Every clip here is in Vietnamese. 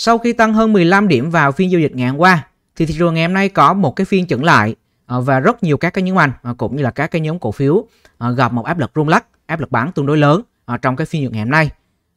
Sau khi tăng hơn 15 điểm vào phiên giao dịch ngày hôm qua thì thị trường ngày hôm nay có một cái phiên chững lại ờ, và rất nhiều các cái nhóm ngành ờ, cũng như là các cái nhóm cổ phiếu ờ, gặp một áp lực rung lắc, áp lực bán tương đối lớn trong cái phiên giao ngày hôm nay.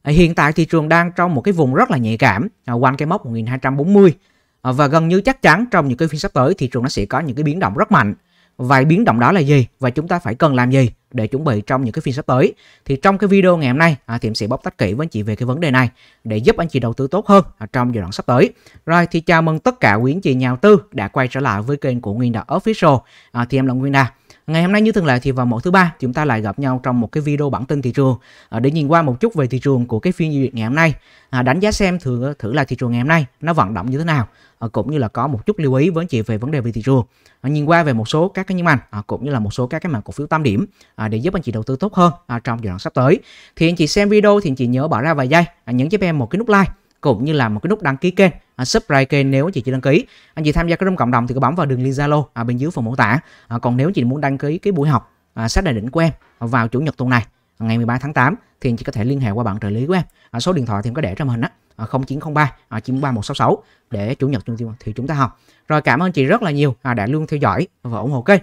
Hiện tại thị trường đang trong một cái vùng rất là nhạy cảm quanh cái mốc 1240 và gần như chắc chắn trong những cái phiên sắp tới thị trường nó sẽ có những cái biến động rất mạnh vài biến động đó là gì và chúng ta phải cần làm gì để chuẩn bị trong những cái phiên sắp tới? Thì trong cái video ngày hôm nay, à, thì em sẽ bóc tách kỹ với anh chị về cái vấn đề này để giúp anh chị đầu tư tốt hơn à, trong giai đoạn sắp tới. Rồi thì chào mừng tất cả quý anh chị nhà đầu tư đã quay trở lại với kênh của Nguyên Đạt Official. À, thì em là Nguyên Đạt. Ngày hôm nay như thường lệ thì vào mỗi thứ ba chúng ta lại gặp nhau trong một cái video bản tin thị trường à, để nhìn qua một chút về thị trường của cái phiên giao dịch ngày hôm nay, à, đánh giá xem thử thử là thị trường ngày hôm nay nó vận động như thế nào, à, cũng như là có một chút lưu ý với chị về vấn đề về thị trường. À, nhìn qua về một số các cái nhóm ngành à, cũng như là một số các cái mảng cổ phiếu tâm điểm à, để giúp anh chị đầu tư tốt hơn à, trong giai đoạn sắp tới. Thì anh chị xem video thì anh chị nhớ bỏ ra vài giây, à, nhấn cho em một cái nút like cũng như là một cái nút đăng ký kênh à, subscribe kênh nếu chị chưa đăng ký anh chị tham gia cái room cộng đồng thì cứ bấm vào đường link zalo ở à, bên dưới phần mô tả à, còn nếu chị muốn đăng ký cái buổi học à, sách đại đỉnh của em vào chủ nhật tuần này à, ngày 13 tháng 8 thì anh chị có thể liên hệ qua bạn trợ lý của em à, số điện thoại thì em có để trong hình á à, 0903 à, 9166 để chủ nhật thì chúng ta học rồi cảm ơn chị rất là nhiều à, đã luôn theo dõi và ủng hộ kênh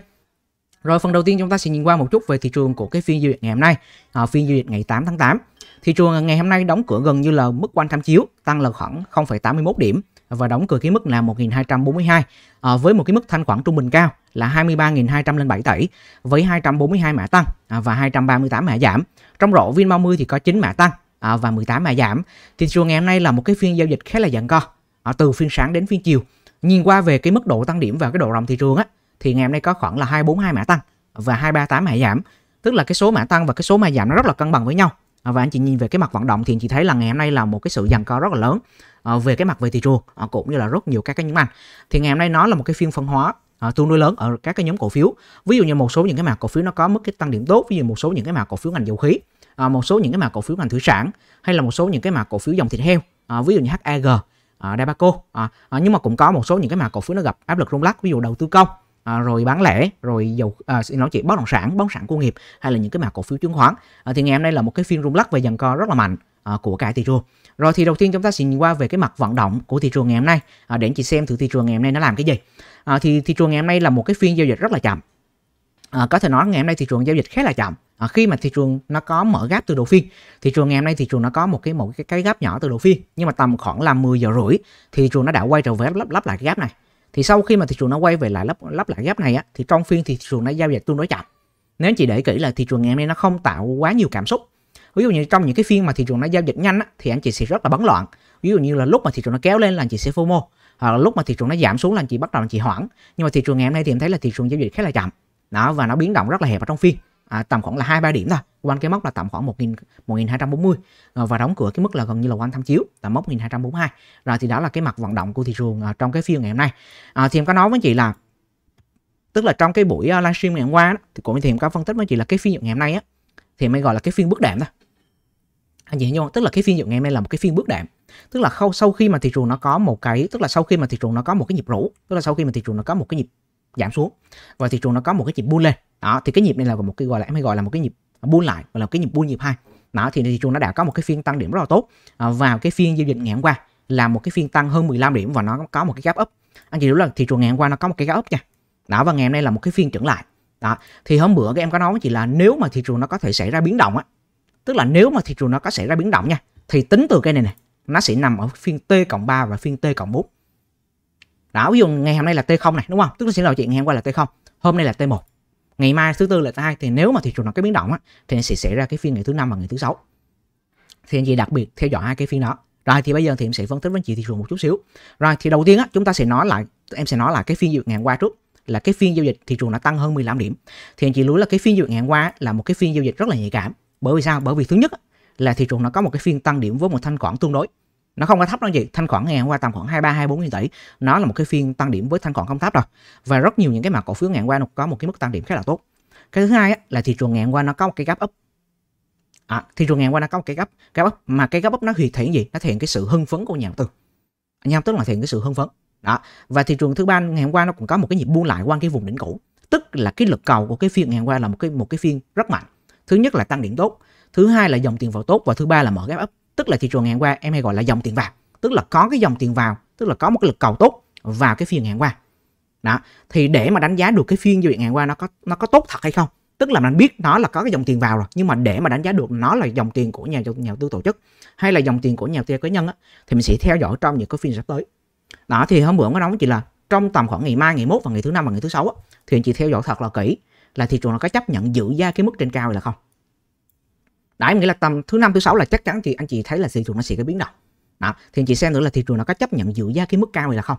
rồi phần đầu tiên chúng ta sẽ nhìn qua một chút về thị trường của cái phiên giao dịch ngày hôm nay, à, phiên giao dịch ngày 8 tháng 8. Thị trường ngày hôm nay đóng cửa gần như là mức quan tham chiếu, tăng là khoảng 0,81 điểm và đóng cửa cái mức là 1242 à, với một cái mức thanh khoản trung bình cao là 23.207 tỷ với 242 mã tăng à, và 238 mã giảm. Trong rổ Vin30 thì có 9 mã tăng à, và 18 mã giảm. Thị trường ngày hôm nay là một cái phiên giao dịch khá là giằng co à, từ phiên sáng đến phiên chiều. Nhìn qua về cái mức độ tăng điểm và cái độ rộng thị trường á thì ngày hôm nay có khoảng là 242 mã tăng và 238 mã giảm. Tức là cái số mã tăng và cái số mã giảm nó rất là cân bằng với nhau À, và anh chị nhìn về cái mặt vận động thì anh chị thấy là ngày hôm nay là một cái sự giằng co rất là lớn à, về cái mặt về thị trường à, cũng như là rất nhiều các cái nhóm ngành thì ngày hôm nay nó là một cái phiên phân hóa tương đối lớn ở các cái nhóm cổ phiếu ví dụ như một số những cái mặt cổ phiếu nó có mức cái tăng điểm tốt ví dụ một số những cái mặt cổ phiếu ngành dầu khí một số những cái mặt cổ phiếu ngành thủy sản hay là một số những cái mặt cổ phiếu dòng thịt heo ví dụ như HAG à, Dabaco nhưng mà cũng có một số những cái mặt cổ phiếu nó gặp áp lực rung lắc ví dụ đầu tư công À, rồi bán lẻ rồi dầu à, xin nói chuyện bất động sản bất động sản công nghiệp hay là những cái mã cổ phiếu chứng khoán à, thì ngày hôm nay là một cái phiên rung lắc về dần co rất là mạnh à, của cả thị trường rồi thì đầu tiên chúng ta sẽ nhìn qua về cái mặt vận động của thị trường ngày hôm nay à, để chị xem thử thị trường ngày hôm nay nó làm cái gì à, thì thị trường ngày hôm nay là một cái phiên giao dịch rất là chậm à, có thể nói ngày hôm nay thị trường giao dịch khá là chậm à, khi mà thị trường nó có mở gap từ đầu phiên thị trường ngày hôm nay thị trường nó có một cái một cái, cái gap nhỏ từ đầu phiên nhưng mà tầm khoảng là 10 giờ rưỡi thì thị trường nó đã quay trở về lắp lắp lại cái gap này thì sau khi mà thị trường nó quay về lại lắp lắp lại gap này á thì trong phiên thì thị trường nó giao dịch tương đối chậm nếu chị để kỹ là thị trường ngày hôm nay nó không tạo quá nhiều cảm xúc ví dụ như trong những cái phiên mà thị trường nó giao dịch nhanh á, thì anh chị sẽ rất là bấn loạn ví dụ như là lúc mà thị trường nó kéo lên là anh chị sẽ fomo hoặc là lúc mà thị trường nó giảm xuống là anh chị bắt đầu anh chị hoảng nhưng mà thị trường ngày hôm nay thì em thấy là thị trường giao dịch khá là chậm đó và nó biến động rất là hẹp ở trong phiên à, tầm khoảng là hai ba điểm thôi quanh cái mốc là tầm khoảng 1000 1240 à, và đóng cửa cái mức là gần như là quanh tham chiếu tầm mốc 1242 rồi thì đó là cái mặt vận động của thị trường ờ, trong cái phiên ngày hôm nay à, thì em có nói với chị là tức là trong cái buổi ờ, livestream ngày hôm qua đó, thì cũng thì em có phân tích với chị là cái phiên ngày hôm nay á thì mới gọi là cái phiên bước đệm đó anh chị hiểu không? tức là cái phiên ngày hôm nay là một cái phiên bước đệm tức là không sau khi mà thị trường nó có một cái tức là sau khi mà thị trường nó có một cái nhịp rũ tức là sau khi mà thị trường nó có một cái nhịp giảm xuống và thị trường nó có một cái nhịp bull lên đó thì cái nhịp này là một cái gọi là em hay gọi là một cái nhịp buôn lại và là cái nhịp buôn nhịp hai đó thì thị trường nó đã có một cái phiên tăng điểm rất là tốt à, vào cái phiên giao dịch ngày hôm qua là một cái phiên tăng hơn 15 điểm và nó có một cái gap up anh chị hiểu là thị trường ngày hôm qua nó có một cái gap up nha đó và ngày hôm nay là một cái phiên chuẩn lại đó thì hôm bữa các em có nói với chị là nếu mà thị trường nó có thể xảy ra biến động á tức là nếu mà thị trường nó có xảy ra biến động nha thì tính từ cái này này nó sẽ nằm ở phiên T cộng ba và phiên T cộng bốn. đó ví dụ ngày hôm nay là T0 này đúng không tức là sẽ là chị ngày hôm qua là T0 hôm nay là T1 ngày mai thứ tư là hai thì nếu mà thị trường nó có biến động á thì sẽ xảy ra cái phiên ngày thứ năm và ngày thứ sáu thì anh chị đặc biệt theo dõi hai cái phiên đó rồi thì bây giờ thì em sẽ phân tích với anh chị thị trường một chút xíu rồi thì đầu tiên á chúng ta sẽ nói lại em sẽ nói là cái phiên giao dịch ngày qua trước là cái phiên giao dịch thị trường đã tăng hơn 15 điểm thì anh chị lưu là cái phiên giao dịch ngày qua là một cái phiên giao dịch rất là nhạy cảm bởi vì sao bởi vì thứ nhất là thị trường nó có một cái phiên tăng điểm với một thanh khoản tương đối nó không có thấp đâu chị thanh khoản ngày hôm qua tầm khoảng hai hai ba bốn nghìn tỷ nó là một cái phiên tăng điểm với thanh khoản không thấp đâu và rất nhiều những cái mặt cổ phiếu ngày hôm qua nó có một cái mức tăng điểm khá là tốt cái thứ hai là thị trường ngày hôm qua nó có một cái gấp up à, thị trường ngày hôm qua nó có một cái gấp gấp up mà cái gấp up nó thể hiện gì nó thể hiện cái sự hưng phấn của nhà đầu tư nhà đầu tư là thể hiện cái sự hưng phấn đó và thị trường thứ ba ngày hôm qua nó cũng có một cái nhịp buông lại quanh cái vùng đỉnh cũ tức là cái lực cầu của cái phiên ngày hôm qua là một cái một cái phiên rất mạnh thứ nhất là tăng điểm tốt thứ hai là dòng tiền vào tốt và thứ ba là mở gap up tức là thị trường ngày hôm qua em hay gọi là dòng tiền vào tức là có cái dòng tiền vào tức là có một cái lực cầu tốt vào cái phiên ngày hôm qua đó thì để mà đánh giá được cái phiên giao dịch ngày hôm qua nó có nó có tốt thật hay không tức là mình biết nó là có cái dòng tiền vào rồi nhưng mà để mà đánh giá được nó là dòng tiền của nhà nhà tư tổ chức hay là dòng tiền của nhà tư cá nhân á, thì mình sẽ theo dõi trong những cái phiên sắp tới đó thì hôm bữa có nói chị là trong tầm khoảng ngày mai ngày mốt và ngày thứ năm và ngày thứ sáu á, thì anh chị theo dõi thật là kỹ là thị trường nó có chấp nhận giữ ra cái mức trên cao hay là không đấy nghĩa là tầm thứ năm thứ sáu là chắc chắn chị anh chị thấy là thị trường nó sẽ có biến động đó. thì anh chị xem nữa là thị trường nó có chấp nhận giữ giá cái mức cao này là không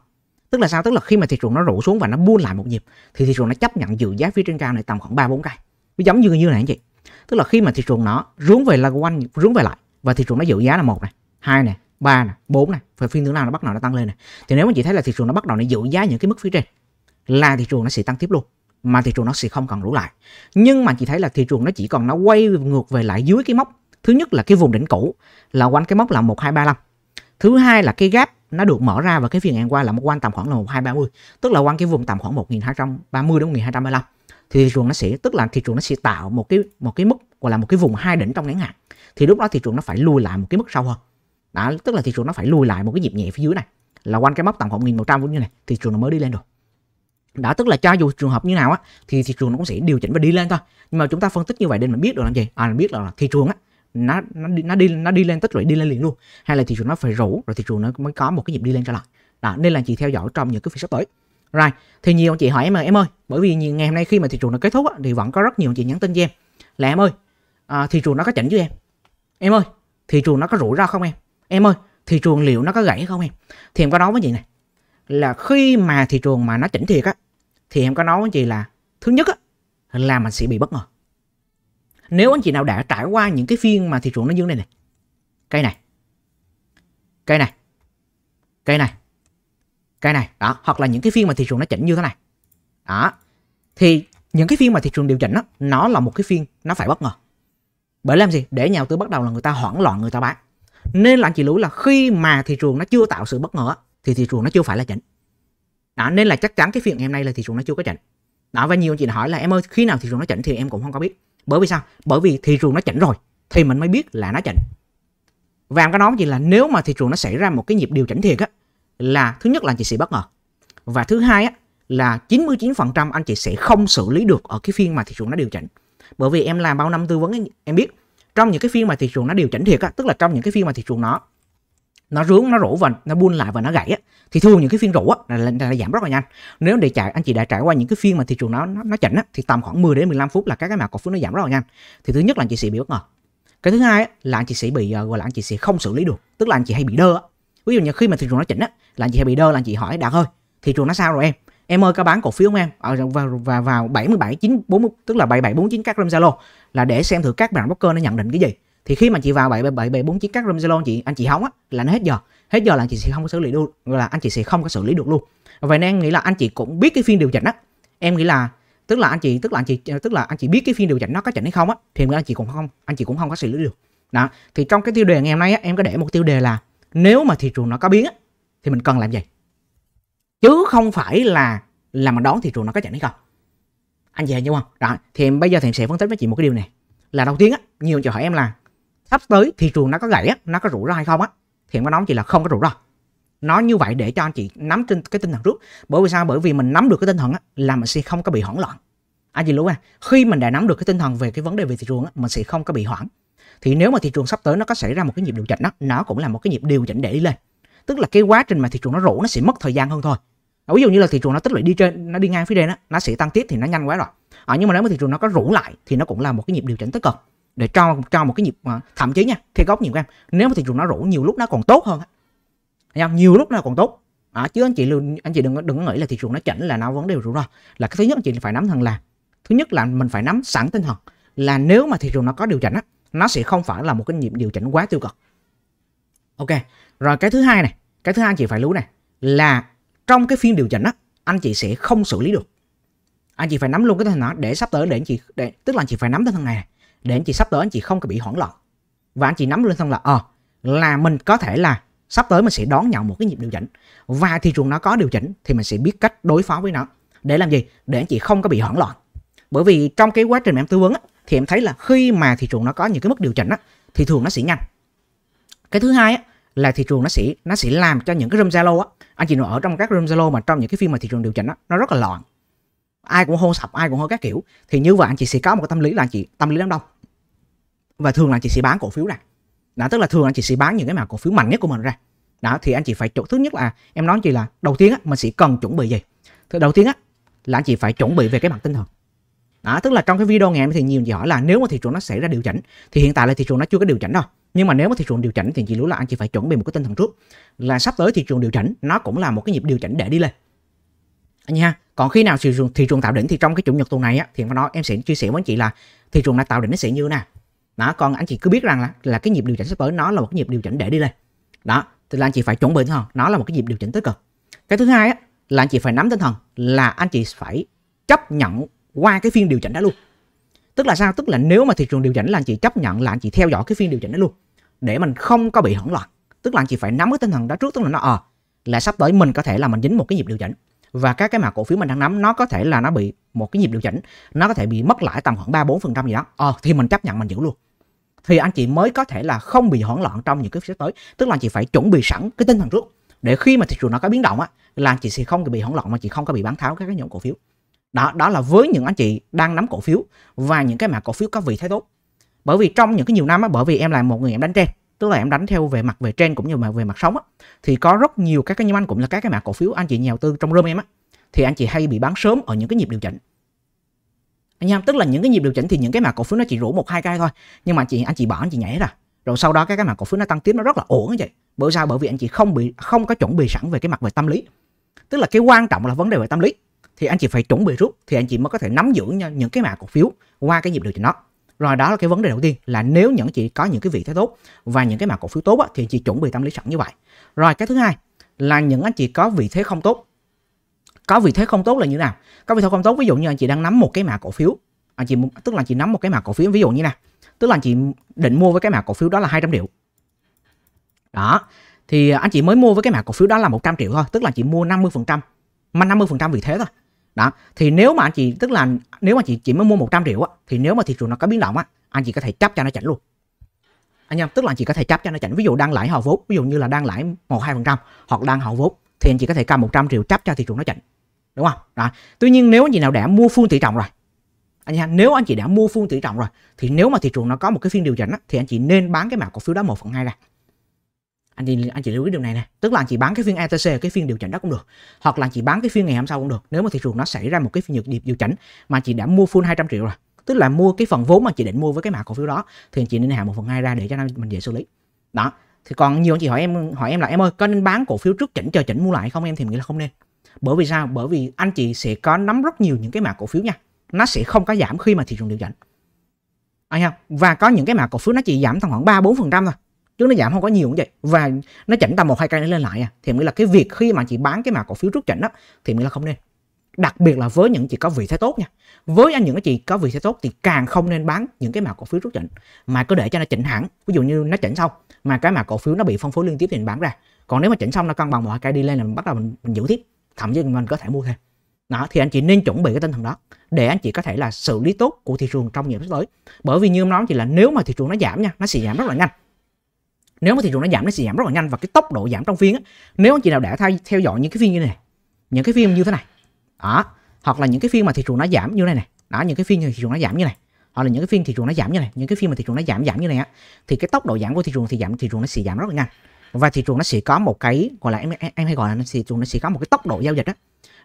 tức là sao tức là khi mà thị trường nó rủ xuống và nó buôn lại một nhịp thì thị trường nó chấp nhận giữ giá phía trên cao này tầm khoảng ba bốn cây giống như như này anh chị tức là khi mà thị trường nó rướng về là quanh rướng về lại và thị trường nó giữ giá là một này hai này ba này bốn này phải phiên thứ nào nó bắt đầu nó tăng lên này thì nếu mà chị thấy là thị trường nó bắt đầu nó giữ giá những cái mức phía trên là thị trường nó sẽ tăng tiếp luôn mà thị trường nó sẽ không cần rủ lại nhưng mà chị thấy là thị trường nó chỉ còn nó quay ngược về lại dưới cái mốc thứ nhất là cái vùng đỉnh cũ là quanh cái mốc là một hai ba năm thứ hai là cái gap nó được mở ra và cái phiên ngày qua là một quanh tầm khoảng là một hai ba mươi tức là quanh cái vùng tầm khoảng một nghìn hai trăm ba mươi đến một nghìn hai trăm mươi thì thị trường nó sẽ tức là thị trường nó sẽ tạo một cái một cái mức gọi là một cái vùng hai đỉnh trong ngắn hạn thì lúc đó thị trường nó phải lùi lại một cái mức sâu hơn đã tức là thị trường nó phải lùi lại một cái nhịp nhẹ phía dưới này là quanh cái mốc tầm khoảng một một nghìn trăm cũng như này thị trường nó mới đi lên được đã tức là cho dù trường hợp như nào á thì thị trường nó cũng sẽ điều chỉnh và đi lên thôi nhưng mà chúng ta phân tích như vậy để mình biết được làm gì à mình biết là thị trường á nó nó đi nó đi nó đi lên tích lũy đi lên liền luôn hay là thị trường nó phải rủ rồi thị trường nó mới có một cái nhịp đi lên trở lại đó nên là chị theo dõi trong những cái phiên sắp tới rồi thì nhiều anh chị hỏi em ơi em ơi bởi vì ngày hôm nay khi mà thị trường nó kết thúc á, thì vẫn có rất nhiều anh chị nhắn tin cho em là em ơi à, thị trường nó có chỉnh chứ em em ơi thị trường nó có rủi ra không em em ơi thị trường liệu nó có gãy không em thì em có nói với chị này là khi mà thị trường mà nó chỉnh thiệt á thì em có nói với anh chị là thứ nhất á là mình sẽ bị bất ngờ nếu anh chị nào đã trải qua những cái phiên mà thị trường nó dương này này cây này cây này cây này cây này đó hoặc là những cái phiên mà thị trường nó chỉnh như thế này đó thì những cái phiên mà thị trường điều chỉnh đó, nó là một cái phiên nó phải bất ngờ bởi làm gì để nhà đầu tư bắt đầu là người ta hoảng loạn người ta bán nên là anh chị lưu là khi mà thị trường nó chưa tạo sự bất ngờ thì thị trường nó chưa phải là chỉnh đó, nên là chắc chắn cái phiên ngày hôm nay là thị trường nó chưa có chỉnh đó và nhiều anh chị hỏi là em ơi khi nào thị trường nó chỉnh thì em cũng không có biết bởi vì sao bởi vì thị trường nó chỉnh rồi thì mình mới biết là nó chỉnh và em có nói gì là nếu mà thị trường nó xảy ra một cái nhịp điều chỉnh thiệt á là thứ nhất là anh chị sẽ bất ngờ và thứ hai á là 99% anh chị sẽ không xử lý được ở cái phiên mà thị trường nó điều chỉnh bởi vì em làm bao năm tư vấn em biết trong những cái phiên mà thị trường nó điều chỉnh thiệt á tức là trong những cái phiên mà thị trường nó nó rướng nó rủ và nó buôn lại và nó gãy á thì thường những cái phiên rủ á là, là, là giảm rất là nhanh nếu để chạy anh chị đã trải qua những cái phiên mà thị trường nó nó, nó chỉnh á thì tầm khoảng 10 đến 15 phút là các cái mã cổ phiếu nó giảm rất là nhanh thì thứ nhất là anh chị sẽ bị bất ngờ cái thứ hai á, là anh chị sẽ bị ờ, gọi là anh chị sẽ không xử lý được tức là anh chị hay bị đơ á. ví dụ như khi mà thị trường nó chỉnh á là anh chị hay bị đơ là anh chị hỏi đạt ơi thị trường nó sao rồi em em ơi có bán cổ phiếu không em ở ờ, và vào vào 77 940 tức là 7749 các rem Zalo là để xem thử các bạn broker nó nhận định cái gì thì khi mà chị vào bảy bảy bảy bốn chiếc cắt Ramselo chị anh chị hóng á là nó hết giờ hết giờ là anh chị sẽ không có xử lý được là anh chị sẽ không có xử lý được luôn vậy nên em nghĩ là anh chị cũng biết cái phiên điều chỉnh á em nghĩ là tức là anh chị tức là anh chị tức là anh chị biết cái phiên điều chỉnh nó có chỉnh hay không á thì anh chị cũng không anh chị cũng không có xử lý được đó thì trong cái tiêu đề ngày hôm nay á, em có để một tiêu đề là nếu mà thị trường nó có biến á, thì mình cần làm gì chứ không phải là là mà đón thị trường nó có chỉnh hay không anh về hiểu không đó thì em, bây giờ thì em sẽ phân tích với chị một cái điều này là đầu tiên á nhiều người hỏi em là sắp tới thị trường nó có gãy á, nó có rủi ro hay không á thì em có nói chỉ là không có rủi ro nó như vậy để cho anh chị nắm trên cái tinh thần trước bởi vì sao bởi vì mình nắm được cái tinh thần á, là mình sẽ không có bị hoảng loạn anh chị lưu à khi mình đã nắm được cái tinh thần về cái vấn đề về thị trường á, mình sẽ không có bị hoảng thì nếu mà thị trường sắp tới nó có xảy ra một cái nhịp điều chỉnh đó nó cũng là một cái nhịp điều chỉnh để đi lên tức là cái quá trình mà thị trường nó rủ nó sẽ mất thời gian hơn thôi ví dụ như là thị trường nó tích lũy đi trên nó đi ngang phía trên đó, nó sẽ tăng tiếp thì nó nhanh quá rồi à, nhưng mà nếu mà thị trường nó có rủ lại thì nó cũng là một cái nhịp điều chỉnh tích cực để cho cho một cái nhịp ờ, thậm chí nha theo góc nhìn của em nếu mà thị trường nó rủ nhiều lúc nó còn tốt hơn nha nhiều lúc nó còn tốt à, chứ anh chị luôn anh chị đừng đừng nghĩ là thị trường nó chỉnh là nó vấn đề rủi ro là cái thứ nhất anh chị phải nắm thân là thứ nhất là mình phải nắm sẵn tinh thần là nếu mà thị trường nó có điều chỉnh á nó sẽ không phải là một cái nhịp điều chỉnh quá tiêu cực ok rồi cái thứ hai này cái thứ hai anh chị phải lưu này là trong cái phiên điều chỉnh á anh chị sẽ không xử lý được anh chị phải nắm luôn cái tinh thần đó để sắp tới để anh chị để tức là anh chị phải nắm tinh thần này để anh chị sắp tới anh chị không có bị hoảng loạn và anh chị nắm lên thân là ờ à, là mình có thể là sắp tới mình sẽ đón nhận một cái nhịp điều chỉnh và thị trường nó có điều chỉnh thì mình sẽ biết cách đối phó với nó để làm gì để anh chị không có bị hoảng loạn bởi vì trong cái quá trình mà em tư vấn thì em thấy là khi mà thị trường nó có những cái mức điều chỉnh á, thì thường nó sẽ nhanh cái thứ hai á, là thị trường nó sẽ nó sẽ làm cho những cái room zalo á anh chị nào ở trong các room zalo mà trong những cái phiên mà thị trường điều chỉnh á nó rất là loạn ai cũng hô sập ai cũng hô các kiểu thì như vậy anh chị sẽ có một cái tâm lý là anh chị tâm lý đám đông và thường là anh chị sẽ bán cổ phiếu này đó tức là thường anh chị sẽ bán những cái mã cổ phiếu mạnh nhất của mình ra đó thì anh chị phải chỗ thứ nhất là em nói chị là đầu tiên á, mình sẽ cần chuẩn bị gì thứ đầu tiên á, là anh chị phải chuẩn bị về cái mặt tinh thần đó tức là trong cái video ngày hôm thì nhiều người hỏi là nếu mà thị trường nó xảy ra điều chỉnh thì hiện tại là thị trường nó chưa có điều chỉnh đâu nhưng mà nếu mà thị trường điều chỉnh thì chị lưu là anh chị phải chuẩn bị một cái tinh thần trước là sắp tới thị trường điều chỉnh nó cũng là một cái nhịp điều chỉnh để đi lên anh nha còn khi nào thị trường thị trường tạo đỉnh thì trong cái chủ nhật tuần này á thì em nói em sẽ chia sẻ với anh chị là thị trường đã tạo đỉnh nó sẽ như nào đó còn anh chị cứ biết rằng là là cái nhịp điều chỉnh sắp tới nó là một cái nhịp điều chỉnh để đi lên đó thì là anh chị phải chuẩn bị thôi nó là một cái nhịp điều chỉnh tích cực cái thứ hai á, là anh chị phải nắm tinh thần là anh chị phải chấp nhận qua cái phiên điều chỉnh đó luôn tức là sao tức là nếu mà thị trường điều chỉnh là anh chị chấp nhận là anh chị theo dõi cái phiên điều chỉnh đó luôn để mình không có bị hỗn loạn tức là anh chị phải nắm cái tinh thần đó trước tức là nó ờ à, là sắp tới mình có thể là mình dính một cái nhịp điều chỉnh và các cái mã cổ phiếu mình đang nắm nó có thể là nó bị một cái nhịp điều chỉnh nó có thể bị mất lại tầm khoảng ba bốn phần trăm gì đó ờ à, thì mình chấp nhận mình giữ luôn thì anh chị mới có thể là không bị hoảng loạn trong những cái sắp tới tức là anh chị phải chuẩn bị sẵn cái tinh thần trước để khi mà thị trường nó có biến động á là anh chị sẽ không bị hoảng loạn mà chị không có bị bán tháo các cái nhóm cổ phiếu đó đó là với những anh chị đang nắm cổ phiếu và những cái mã cổ phiếu có vị thế tốt bởi vì trong những cái nhiều năm á bởi vì em là một người em đánh trên tức là em đánh theo về mặt về trên cũng như mà về mặt sống á thì có rất nhiều các cái nhóm anh cũng là các cái mã cổ phiếu anh chị nhà đầu tư trong room em á thì anh chị hay bị bán sớm ở những cái nhịp điều chỉnh anh em tức là những cái nhịp điều chỉnh thì những cái mã cổ phiếu nó chỉ rủ một hai cây thôi nhưng mà chị anh chị bỏ anh chị nhảy ra rồi sau đó cái cái mã cổ phiếu nó tăng tiếp nó rất là ổn như vậy bởi sao bởi vì anh chị không bị không có chuẩn bị sẵn về cái mặt về tâm lý tức là cái quan trọng là vấn đề về tâm lý thì anh chị phải chuẩn bị rút thì anh chị mới có thể nắm giữ những cái mã cổ phiếu qua cái nhịp điều chỉnh đó rồi đó là cái vấn đề đầu tiên là nếu những chị có những cái vị thế tốt và những cái mã cổ phiếu tốt thì chị chuẩn bị tâm lý sẵn như vậy rồi cái thứ hai là những anh chị có vị thế không tốt có vị thế không tốt là như thế nào có vị thế không tốt ví dụ như anh chị đang nắm một cái mã cổ phiếu anh chị tức là anh chị nắm một cái mã cổ phiếu ví dụ như này tức là anh chị định mua với cái mã cổ phiếu đó là 200 triệu đó thì anh chị mới mua với cái mã cổ phiếu đó là 100 triệu thôi tức là anh chị mua 50 phần trăm mà 50 phần trăm vị thế thôi đó thì nếu mà anh chị tức là nếu mà chị chỉ mới mua 100 triệu á thì nếu mà thị trường nó có biến động á anh chị có thể chấp cho nó chảnh luôn anh em tức là anh chị có thể chấp cho nó chảnh ví dụ đang lãi hầu vốn ví dụ như là đang lãi một hai phần trăm hoặc đang hầu vốn thì anh chị có thể cầm 100 triệu chấp cho thị trường nó chảnh đúng không đó tuy nhiên nếu anh chị nào đã mua full tỷ trọng rồi anh chị nếu anh chị đã mua full tỷ trọng rồi thì nếu mà thị trường nó có một cái phiên điều chỉnh á, thì anh chị nên bán cái mã cổ phiếu đó một phần hai ra anh chị anh chị lưu ý điều này nè tức là anh chị bán cái phiên ETC cái phiên điều chỉnh đó cũng được hoặc là anh chị bán cái phiên ngày hôm sau cũng được nếu mà thị trường nó xảy ra một cái phiên nhược điều, điều chỉnh mà anh chị đã mua full 200 triệu rồi tức là mua cái phần vốn mà chị định mua với cái mã cổ phiếu đó thì anh chị nên hạ một phần hai ra để cho nó mình dễ xử lý đó thì còn nhiều anh chị hỏi em hỏi em là em ơi có nên bán cổ phiếu trước chỉnh chờ chỉnh mua lại không em thì mình nghĩ là không nên bởi vì sao? Bởi vì anh chị sẽ có nắm rất nhiều những cái mã cổ phiếu nha. Nó sẽ không có giảm khi mà thị trường điều chỉnh. Anh không? Và có những cái mã cổ phiếu nó chỉ giảm tầm khoảng 3 4% thôi. Chứ nó giảm không có nhiều cũng vậy. Và nó chỉnh tầm một hai cây lên lại à. Thì mới là cái việc khi mà chị bán cái mã cổ phiếu trước chỉnh đó thì mới là không nên. Đặc biệt là với những chị có vị thế tốt nha. Với anh những cái chị có vị thế tốt thì càng không nên bán những cái mã cổ phiếu trước chỉnh mà cứ để cho nó chỉnh hẳn. Ví dụ như nó chỉnh xong mà cái mã cổ phiếu nó bị phân phối liên tiếp thì mình bán ra. Còn nếu mà chỉnh xong nó cân bằng một hai cây đi lên là mình bắt đầu mình, mình giữ tiếp thậm chí mình có thể mua thêm đó thì anh chị nên chuẩn bị cái tinh thần đó để anh chị có thể là xử lý tốt của thị trường trong nhiệm sắp tới bởi vì như em nói chị là nếu mà thị trường nó giảm nha nó sẽ giảm rất là nhanh nếu mà thị trường nó giảm nó sẽ giảm rất là nhanh và cái tốc độ giảm trong phiên á nếu anh chị nào đã thay, theo dõi những cái phiên như này những cái phiên như thế này đó hoặc là những cái phiên mà thị trường nó giảm như này này đó những cái phiên thị trường nó giảm như này hoặc là những cái phiên thị trường nó giảm như này những cái phiên mà thị trường nó giảm giảm như này á thì cái tốc độ giảm của thị trường thì giảm thị trường nó sẽ giảm rất là nhanh và thị trường nó sẽ có một cái gọi là em em hay gọi là thị trường nó sẽ có một cái tốc độ giao dịch á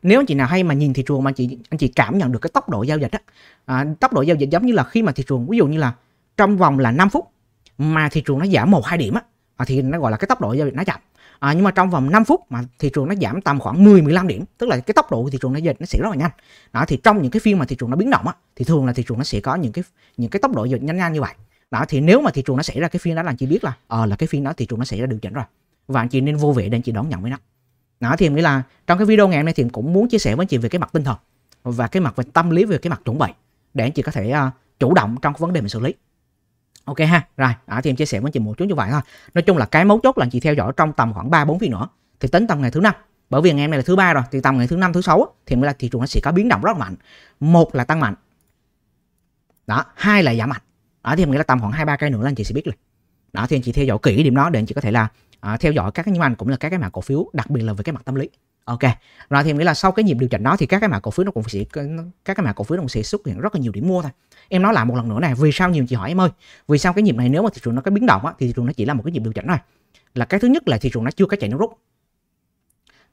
nếu anh chị nào hay mà nhìn thị trường mà anh chị anh chị cảm nhận được cái tốc độ giao dịch á à, tốc độ giao dịch giống như là khi mà thị trường ví dụ như là trong vòng là 5 phút mà thị trường nó giảm một hai điểm á à, thì nó gọi là cái tốc độ giao dịch nó chậm à, nhưng mà trong vòng 5 phút mà thị trường nó giảm tầm khoảng 10 15 điểm tức là cái tốc độ của thị trường nó dịch nó sẽ rất là nhanh đó thì trong những cái phiên mà thị trường nó biến động á thì thường là thị trường nó sẽ có những cái những cái tốc độ dịch nhanh nhanh như vậy đó thì nếu mà thị trường nó xảy ra cái phiên đó là anh chị biết là ờ à, là cái phiên đó thị trường nó xảy ra điều chỉnh rồi và anh chị nên vô vệ để anh chị đón nhận với nó đó thì em nghĩ là trong cái video ngày hôm nay thì em cũng muốn chia sẻ với anh chị về cái mặt tinh thần và cái mặt về tâm lý về cái mặt chuẩn bị để anh chị có thể uh, chủ động trong cái vấn đề mình xử lý ok ha rồi đó thì em chia sẻ với anh chị một chút như vậy thôi nói chung là cái mấu chốt là anh chị theo dõi trong tầm khoảng ba bốn phiên nữa thì tính tầm ngày thứ năm bởi vì ngày hôm nay là thứ ba rồi thì tầm ngày thứ năm thứ sáu thì mới là thị trường nó sẽ có biến động rất mạnh một là tăng mạnh đó hai là giảm mạnh à, thì em nghĩ là tầm khoảng hai ba cây nữa là anh chị sẽ biết rồi đó thì anh chị theo dõi kỹ điểm đó để anh chị có thể là à, theo dõi các cái nhóm anh cũng là các cái mã cổ phiếu đặc biệt là về cái mặt tâm lý ok rồi thì em nghĩ là sau cái nhịp điều chỉnh đó thì các cái mã cổ phiếu nó cũng sẽ các cái mã cổ phiếu nó cũng sẽ xuất hiện rất là nhiều điểm mua thôi em nói lại một lần nữa này vì sao nhiều chị hỏi em ơi vì sao cái nhịp này nếu mà thị trường nó có biến động á, thì thị trường nó chỉ là một cái nhịp điều chỉnh thôi là cái thứ nhất là thị trường nó chưa có chạy nó rút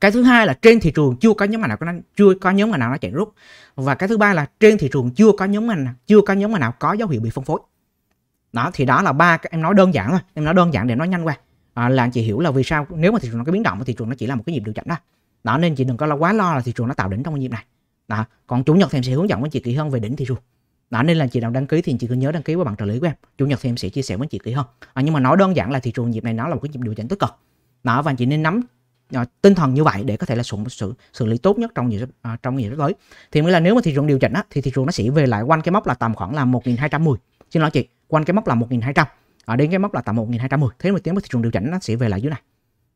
cái thứ hai là trên thị trường chưa có nhóm ngành nào có chưa có nhóm ngành nào nó chạy rút và cái thứ ba là trên thị trường chưa có nhóm ngành chưa có nhóm ngành nào có dấu hiệu bị phân phối đó thì đó là ba em nói đơn giản thôi em nói đơn giản để nói nhanh qua à, là anh chị hiểu là vì sao nếu mà thị trường nó có biến động thì thị trường nó chỉ là một cái nhịp điều chỉnh đó đó nên chị đừng có lo quá lo là thị trường nó tạo đỉnh trong cái nhịp này đó còn chủ nhật thì em sẽ hướng dẫn với chị kỹ hơn về đỉnh thị trường đó nên là chị nào đăng ký thì chị cứ nhớ đăng ký với bạn trợ lý của em chủ nhật thì em sẽ chia sẻ với chị kỹ hơn à, nhưng mà nói đơn giản là thị trường nhịp này nó là một cái nhịp điều chỉnh tích cực đó và chị nên nắm à, tinh thần như vậy để có thể là xử xử, xử lý tốt nhất trong nhiều uh, à, trong nhiều sắp tới thì nghĩa là nếu mà thị trường điều chỉnh á, thì thị trường nó sẽ về lại quanh cái mốc là tầm khoảng là 1210 xin lỗi chị quanh cái mốc là 1200 à, đến cái mốc là tầm 1210 thế mà tiếng với thị trường điều chỉnh nó sẽ về lại dưới này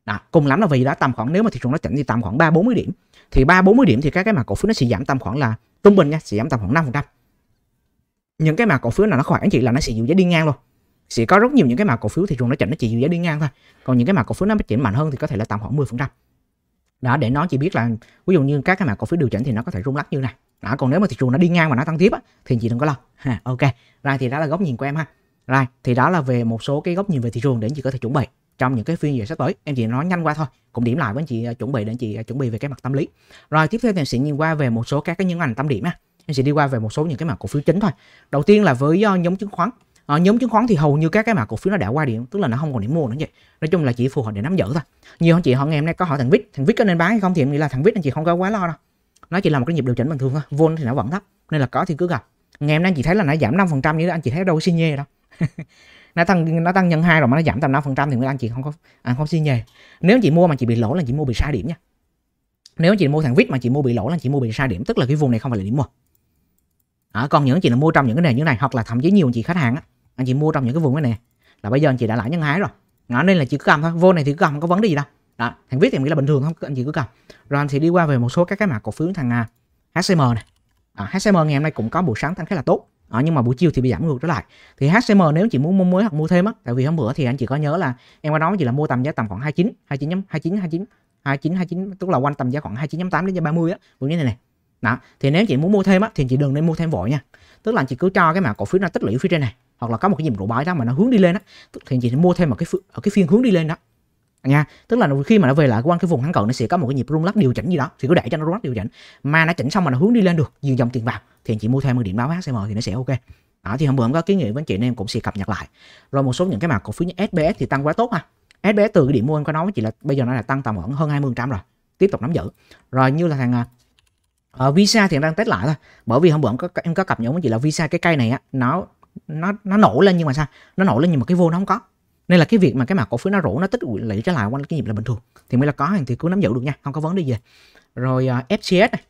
à, cùng lắm là vì đã tầm khoảng nếu mà thị trường nó chỉnh thì tầm khoảng 3 40 điểm thì 3 40 điểm thì các cái mã cổ phiếu nó sẽ giảm tầm khoảng là trung bình nha sẽ giảm tầm khoảng 5 những cái mã cổ phiếu nào nó anh chị là nó sẽ dịu giá đi ngang luôn sẽ có rất nhiều những cái mã cổ phiếu thị trường nó chỉnh nó chỉ dịu giá đi ngang thôi còn những cái mã cổ phiếu nó chỉnh mạnh hơn thì có thể là tầm khoảng 10 phần trăm đó để nó chỉ biết là ví dụ như các cái mã cổ phiếu điều chỉnh thì nó có thể rung lắc như này đó còn nếu mà thị trường nó đi ngang và nó tăng tiếp á, thì chị đừng có lo ha ok rồi thì đó là góc nhìn của em ha rồi thì đó là về một số cái góc nhìn về thị trường để chị có thể chuẩn bị trong những cái phiên giờ sắp tới em chỉ nói nhanh qua thôi cũng điểm lại với chị à, chuẩn bị để chị à, chuẩn bị về cái mặt tâm lý rồi tiếp theo thì em sẽ nhìn qua về một số các cái nhân ngành tâm điểm ha em sẽ đi qua về một số những cái mặt cổ phiếu chính thôi đầu tiên là với à, nhóm chứng khoán ở nhóm chứng khoán thì hầu như các cái mã cổ phiếu nó đã qua điểm tức là nó không còn điểm mua nữa vậy nói chung là chỉ phù hợp để nắm giữ thôi nhiều anh chị họ ngày hôm nay có hỏi thằng vít thằng vít có nên bán hay không thì em nghĩ là thằng vít anh chị không có quá lo đâu nó chỉ là một cái nhịp điều chỉnh bình thường thôi vol thì nó vẫn thấp nên là có thì cứ gặp ngày hôm nay chị thấy là nó giảm 5% phần trăm như anh chị thấy đâu có xin nhê đâu nó tăng nó tăng nhân hai rồi mà nó giảm tầm 5% phần trăm thì anh chị không có anh à, không xin nhê nếu chị mua mà chị bị lỗ là chị mua bị sai điểm nha nếu chị mua thằng vít mà chị mua bị lỗ là chị mua bị sai điểm tức là cái vùng này không phải là điểm mua à, còn những chị là mua trong những cái nền như này hoặc là thậm chí nhiều anh chị khách hàng á anh chị mua trong những cái vùng cái này là bây giờ anh chị đã lãi nhân hai rồi nó nên là chỉ cứ cầm thôi vô này thì cứ cầm không có vấn đề gì đâu đó thằng viết thì nghĩ là bình thường không anh chị cứ cầm rồi anh chị đi qua về một số các cái mã cổ phiếu thằng à, HCM này à, HCM ngày hôm nay cũng có buổi sáng tăng khá là tốt à, nhưng mà buổi chiều thì bị giảm ngược trở lại thì HCM nếu chị muốn mua mới hoặc mua thêm á tại vì hôm bữa thì anh chị có nhớ là em có nói với chị là mua tầm giá tầm khoảng 29 29 29 29 29 29 tức là quanh tầm giá khoảng 29.8 đến 30 á vùng như này này đó thì nếu chị muốn mua thêm á thì chị đừng nên mua thêm vội nha tức là chị cứ cho cái mã cổ phiếu nó tích lũy phía trên này hoặc là có một cái nhịp vụ bài đó mà nó hướng đi lên á thì chị mua thêm một cái ở cái phiên hướng đi lên đó nha tức là khi mà nó về lại quanh cái vùng kháng cự nó sẽ có một cái nhịp rung lắc điều chỉnh gì đó thì cứ để cho nó rung lắc điều chỉnh mà nó chỉnh xong mà nó hướng đi lên được nhiều dòng tiền vào thì anh chị mua thêm một điểm báo HCM thì nó sẽ ok đó thì hôm bữa em có kiến nghị với anh chị nên em cũng sẽ cập nhật lại rồi một số những cái mặt cổ phiếu như SBS thì tăng quá tốt ha SBS từ cái điểm mua em có nói với chị là bây giờ nó là tăng tầm khoảng hơn 20% rồi tiếp tục nắm giữ rồi như là thằng uh, Visa thì em đang test lại thôi bởi vì hôm bữa em có, em có cập nhật với chị là Visa cái cây này á nó nó nó nổ lên nhưng mà sao nó nổ lên nhưng mà cái vô nó không có nên là cái việc mà cái mặt cổ phiếu nó rủ nó tích lũy trở lại quanh cái nhịp là bình thường thì mới là có thì cứ nắm giữ được nha không có vấn đề gì rồi uh, à, FGS này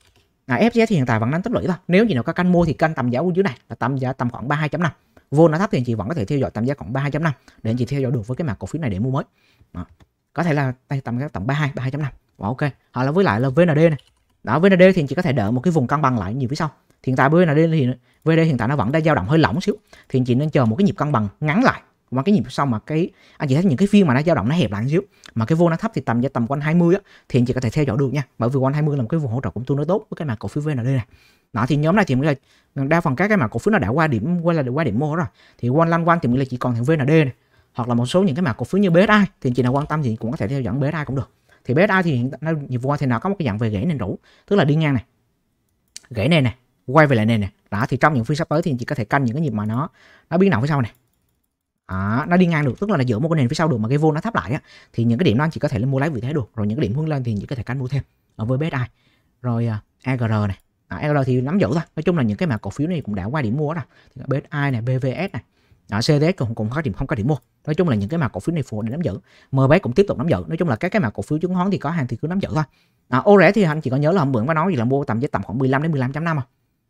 à, FGS thì hiện tại vẫn đang tích lũy thôi nếu gì nào có canh mua thì canh tầm giá ở dưới này là tầm giá tầm khoảng 32.5 vô nó thấp thì anh chị vẫn có thể theo dõi tầm giá khoảng 32.5 để anh chị theo dõi được với cái mặt cổ phiếu này để mua mới đó. có thể là tầm tầm, tầm 32 32.5 và ok hoặc là với lại là VND này đó VND thì anh chị có thể đợi một cái vùng cân bằng lại nhiều phía sau hiện tại VND thì VND hiện tại nó vẫn đang dao động hơi lỏng xíu thì anh chị nên chờ một cái nhịp cân bằng ngắn lại qua cái nhịp sau mà cái anh à, chị thấy những cái phiên mà nó dao động nó hẹp lại xíu mà cái vô nó thấp thì tầm tầm quanh 20 á thì anh chị có thể theo dõi được nha bởi vì quanh 20 là một cái vùng hỗ trợ cũng tương đối tốt với cái mã cổ phiếu VND này đó thì nhóm này thì mới là đa phần các cái mã cổ phiếu nó đã qua điểm quay là qua điểm mua rồi thì quanh lăn quanh thì mình là chỉ còn thằng VND này hoặc là một số những cái mã cổ phiếu như BSI thì anh chị nào quan tâm thì cũng có thể theo dõi BSI cũng được thì BSI thì hiện tại nhịp qua thì nó có một cái dạng về gãy nền rũ tức là đi ngang này gãy nền này quay về lại nền này đó thì trong những phiên sắp tới thì anh chị có thể canh những cái nhịp mà nó nó biến động phía sau này À, nó đi ngang được tức là, là giữa một cái nền phía sau được mà cái vô nó thấp lại á thì những cái điểm đó anh chỉ có thể lên mua lấy vị thế được rồi những cái điểm hướng lên thì chỉ có thể canh mua thêm ở với BSI rồi EGR này à, EGR thì nắm giữ thôi nói chung là những cái mã cổ phiếu này cũng đã qua điểm mua rồi BSI này BVS này à, CDS cũng cũng có điểm không có điểm mua nói chung là những cái mã cổ phiếu này phù hợp để nắm giữ MB cũng tiếp tục nắm giữ nói chung là các cái mã cổ phiếu chứng khoán thì có hàng thì cứ nắm giữ thôi à, ô rẻ thì anh chỉ có nhớ là hôm bữa có nói gì là mua tầm giá tầm khoảng 15 đến 15.5 à.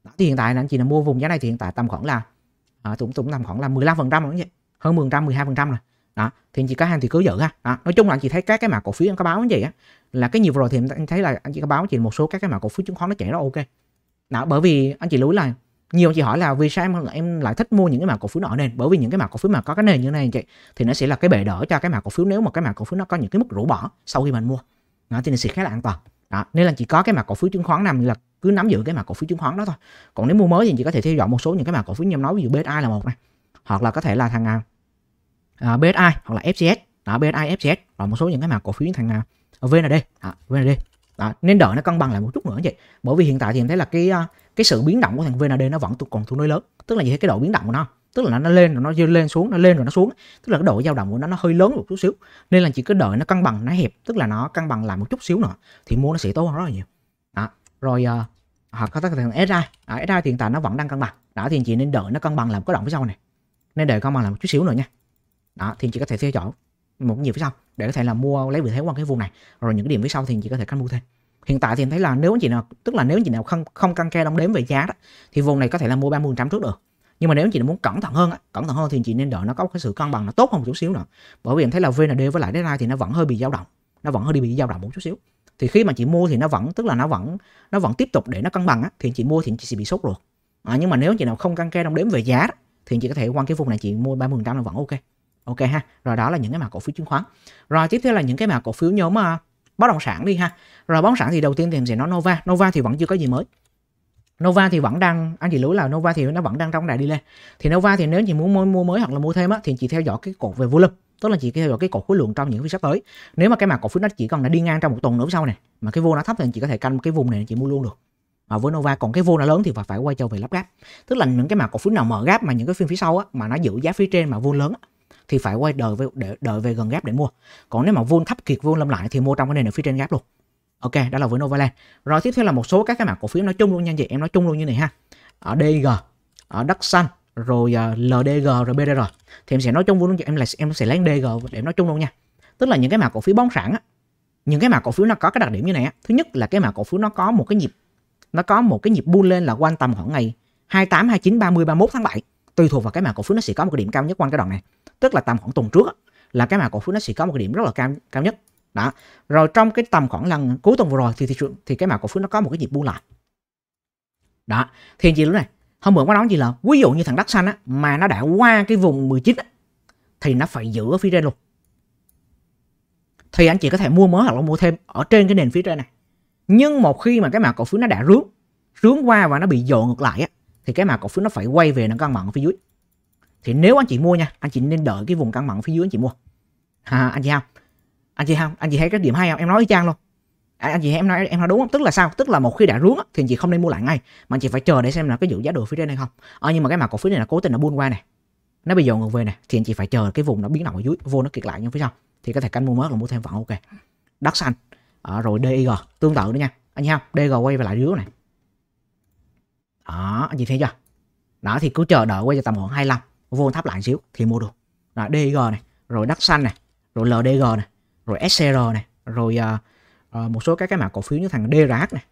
Đó, thì hiện tại anh chỉ là mua vùng giá này thì hiện tại tầm khoảng là à, tụng cũng tầm khoảng là 15 phần trăm vậy hơn 10 12 phần rồi đó thì anh chị có hàng thì cứ giữ ha đó. nói chung là anh chị thấy các cái mã cổ phiếu anh có báo anh chị á là cái nhiều vừa rồi thì anh thấy là anh chị có báo chị một số các cái mã cổ phiếu chứng khoán nó chạy rất ok đó bởi vì anh chị lưu là nhiều anh chị hỏi là vì sao em, em lại thích mua những cái mã cổ phiếu nọ nên, bởi vì những cái mã cổ phiếu mà có cái nền như này anh chị thì nó sẽ là cái bệ đỡ cho cái mã cổ phiếu nếu mà cái mã cổ phiếu nó có những cái mức rũ bỏ sau khi mình mua đó, thì nó sẽ khá là an toàn đó nên là chỉ có cái mã cổ phiếu chứng khoán nằm là cứ nắm giữ cái mã cổ phiếu chứng khoán đó thôi còn nếu mua mới thì chị có thể theo dõi một số những cái mã cổ phiếu như em nói ví dụ BSI là một này hoặc là có thể là thằng uh, à, BSI hoặc là FCS đó BSI FCS và một số những cái mã cổ phiếu thằng uh, VND đó, à, VND đó, nên đợi nó cân bằng lại một chút nữa vậy bởi vì hiện tại thì em thấy là cái uh, cái sự biến động của thằng VND nó vẫn còn tương đối lớn tức là gì cái độ biến động của nó tức là nó lên rồi nó lên xuống nó lên rồi nó xuống tức là cái độ dao động của nó nó hơi lớn một chút xíu nên là chỉ cứ đợi nó cân bằng nó hẹp tức là nó cân bằng lại một chút xíu nữa thì mua nó sẽ tốt hơn rất là nhiều đó. rồi uh, hoặc có thằng SI à, SI hiện tại nó vẫn đang cân bằng đó thì chị nên đợi nó cân bằng làm cái đoạn phía sau này nên đợi con bằng lại một chút xíu nữa nha đó thì chị có thể theo dõi một nhiều phía sau để có thể là mua lấy vị thế qua cái vùng này rồi những cái điểm phía sau thì chị có thể canh mua thêm hiện tại thì em thấy là nếu anh chị nào tức là nếu anh chị nào không không căng ke đong đếm về giá đó, thì vùng này có thể là mua 30 trăm trước được nhưng mà nếu anh chị muốn cẩn thận hơn cẩn thận hơn thì anh chị nên đợi nó có cái sự cân bằng nó tốt hơn một chút xíu nữa bởi vì em thấy là VND với lại Deadline thì nó vẫn hơi bị dao động nó vẫn hơi bị dao động một chút xíu thì khi mà chị mua thì nó vẫn tức là nó vẫn nó vẫn tiếp tục để nó cân bằng á, thì chị mua thì chị sẽ bị sốt rồi. à, nhưng mà nếu chị nào không căng ke đong đếm về giá đó, thì chị có thể quan cái vùng này chị mua 30% là vẫn ok ok ha rồi đó là những cái mã cổ phiếu chứng khoán rồi tiếp theo là những cái mã cổ phiếu nhóm uh, bất động sản đi ha rồi bất động sản thì đầu tiên thì mình sẽ nói Nova Nova thì vẫn chưa có gì mới Nova thì vẫn đang anh chị lưu là Nova thì nó vẫn đang trong đại đi lên thì Nova thì nếu chị muốn mua, mua mới hoặc là mua thêm á, thì chị theo dõi cái cột về volume tức là chị theo dõi cái cột khối lượng trong những phiên sắp tới nếu mà cái mã cổ phiếu nó chỉ còn đã đi ngang trong một tuần nữa sau này mà cái vô nó thấp thì chị có thể canh cái vùng này chị mua luôn được mà với Nova còn cái vô nó lớn thì phải phải quay trở về lắp ráp tức là những cái mã cổ phiếu nào mở gáp mà những cái phiên phía sau á, mà nó giữ giá phía trên mà vô lớn á, thì phải quay đợi về để đợi về gần gáp để mua còn nếu mà vô thấp kiệt vô lâm lại thì mua trong cái nền ở phía trên gáp luôn ok đó là với Novaland rồi tiếp theo là một số các cái mặt cổ phiếu nói chung luôn nha chị em nói chung luôn như này ha ở DG ở đất xanh rồi uh, ờ, LDG rồi BDR thì em sẽ nói chung luôn em là em sẽ lấy DG để em nói chung luôn nha tức là những cái mặt cổ phiếu bóng sản á những cái mặt cổ phiếu nó có cái đặc điểm như này á thứ nhất là cái mặt cổ phiếu nó có một cái nhịp nó có một cái nhịp bull lên là quan tâm khoảng ngày 28, 29, 30, 31 tháng 7 tùy thuộc vào cái mã cổ phiếu nó sẽ có một cái điểm cao nhất quanh cái đoạn này tức là tầm khoảng tuần trước là cái mã cổ phiếu nó sẽ có một cái điểm rất là cao cao nhất đó rồi trong cái tầm khoảng lần cuối tuần vừa rồi thì thị trường thì cái mã cổ phiếu nó có một cái nhịp buông lại đó thì gì lúc này hôm bữa có nói gì là ví dụ như thằng đất xanh á mà nó đã qua cái vùng 19 á, thì nó phải giữ ở phía trên luôn thì anh chị có thể mua mới hoặc là mua thêm ở trên cái nền phía trên này nhưng một khi mà cái mặt cổ phiếu nó đã rướn rướn qua và nó bị dồn ngược lại á, thì cái mặt cổ phiếu nó phải quay về nó cân bằng ở phía dưới thì nếu anh chị mua nha anh chị nên đợi cái vùng cân bằng phía dưới anh chị mua à, anh chị không anh chị không anh chị thấy cái điểm hay không em nói với trang luôn à, anh chị em nói em nói đúng không tức là sao tức là một khi đã rướn thì anh chị không nên mua lại ngay mà anh chị phải chờ để xem là cái dự giá đồ phía trên hay không à, nhưng mà cái mặt cổ phiếu này là cố tình nó buôn qua này nó bị dồn ngược về này thì anh chị phải chờ cái vùng nó biến động ở dưới vô nó kiệt lại như phía sau thì có thể canh mua mới là mua thêm vẫn ok đất xanh à, rồi DIG tương tự nữa nha anh thấy không DG quay về lại dưới này đó anh chị thấy chưa đó thì cứ chờ đợi quay cho tầm khoảng 25 vô thấp lại xíu thì mua được là DG này rồi đất xanh này rồi LDG này rồi SCR này rồi uh, một số các cái mã cổ phiếu như thằng DRH này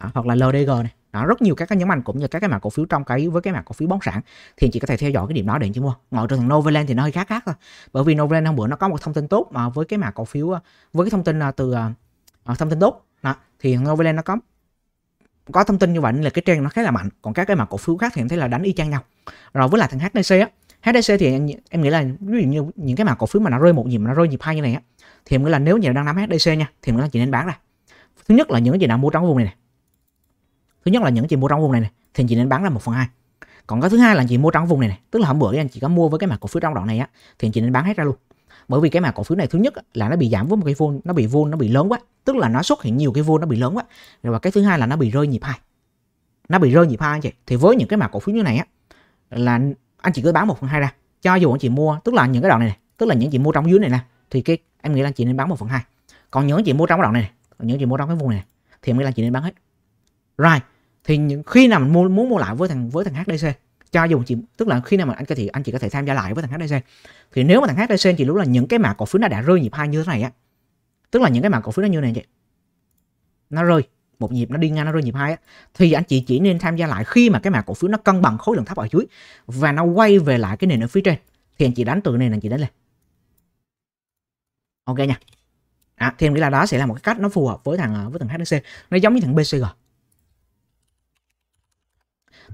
đó, hoặc là LDG này đó, rất nhiều các cái nhóm ngành cũng như các cái mã cổ phiếu trong cái với cái mã cổ phiếu bóng sản thì chị có thể theo dõi cái điểm đó để chị mua ngồi trên thằng Novaland thì nó hơi khác khác thôi bởi vì Novaland hôm bữa nó có một thông tin tốt mà với cái mã cổ phiếu với cái thông tin từ uh, thông tin tốt đó thì Novaland nó có có thông tin như vậy nên là cái trang nó khá là mạnh còn các cái mã cổ phiếu khác thì em thấy là đánh y chang nhau rồi với lại thằng HDC á HDC thì em, em nghĩ là ví dụ như những cái mã cổ phiếu mà nó rơi một nhịp mà nó rơi nhịp hai như này á thì em nghĩ là nếu nhà đang nắm HDC nha thì em nghĩ chị nên bán ra thứ nhất là những cái gì nào mua trong vùng này, này thứ nhất là những chị mua trong vùng này, này thì chị nên bán ra một phần hai còn cái thứ hai là chị mua trong vùng này, này tức là hôm bữa anh chị có mua với cái mặt cổ phiếu trong đoạn này á thì chị nên bán hết ra luôn bởi vì cái mã cổ phiếu này thứ nhất là nó bị giảm với một cái vol nó bị vol nó bị lớn quá tức là nó xuất hiện nhiều cái vol nó bị lớn quá rồi và cái thứ hai là nó bị rơi nhịp hai nó bị rơi nhịp hai anh chị thì với những cái mã cổ phiếu như này á là anh chị cứ bán một phần hai ra cho dù anh chị mua tức là những cái đoạn này, này tức là những chị mua trong dưới này nè thì cái em nghĩ là anh chị nên bán một phần hai còn những chị mua trong cái đoạn này, này những chị mua trong cái vùng này, thì em nghĩ là anh chị nên bán hết right thì những khi nào mình mua muốn mua lại với thằng với thằng HDC cho dù chị tức là khi nào mà anh có thể anh chỉ có thể tham gia lại với thằng HDC thì nếu mà thằng HDC chỉ lúc là những cái mã cổ phiếu nó đã rơi nhịp hai như thế này á tức là những cái mã cổ phiếu nó như này chị nó rơi một nhịp nó đi ngang nó rơi nhịp hai á thì anh chị chỉ nên tham gia lại khi mà cái mã cổ phiếu nó cân bằng khối lượng thấp ở dưới và nó quay về lại cái nền ở phía trên thì anh chị đánh từ này là anh chị đánh lên ok nha à, thì em nghĩ là đó sẽ là một cái cách nó phù hợp với thằng à, với thằng HDC nó giống như thằng BCG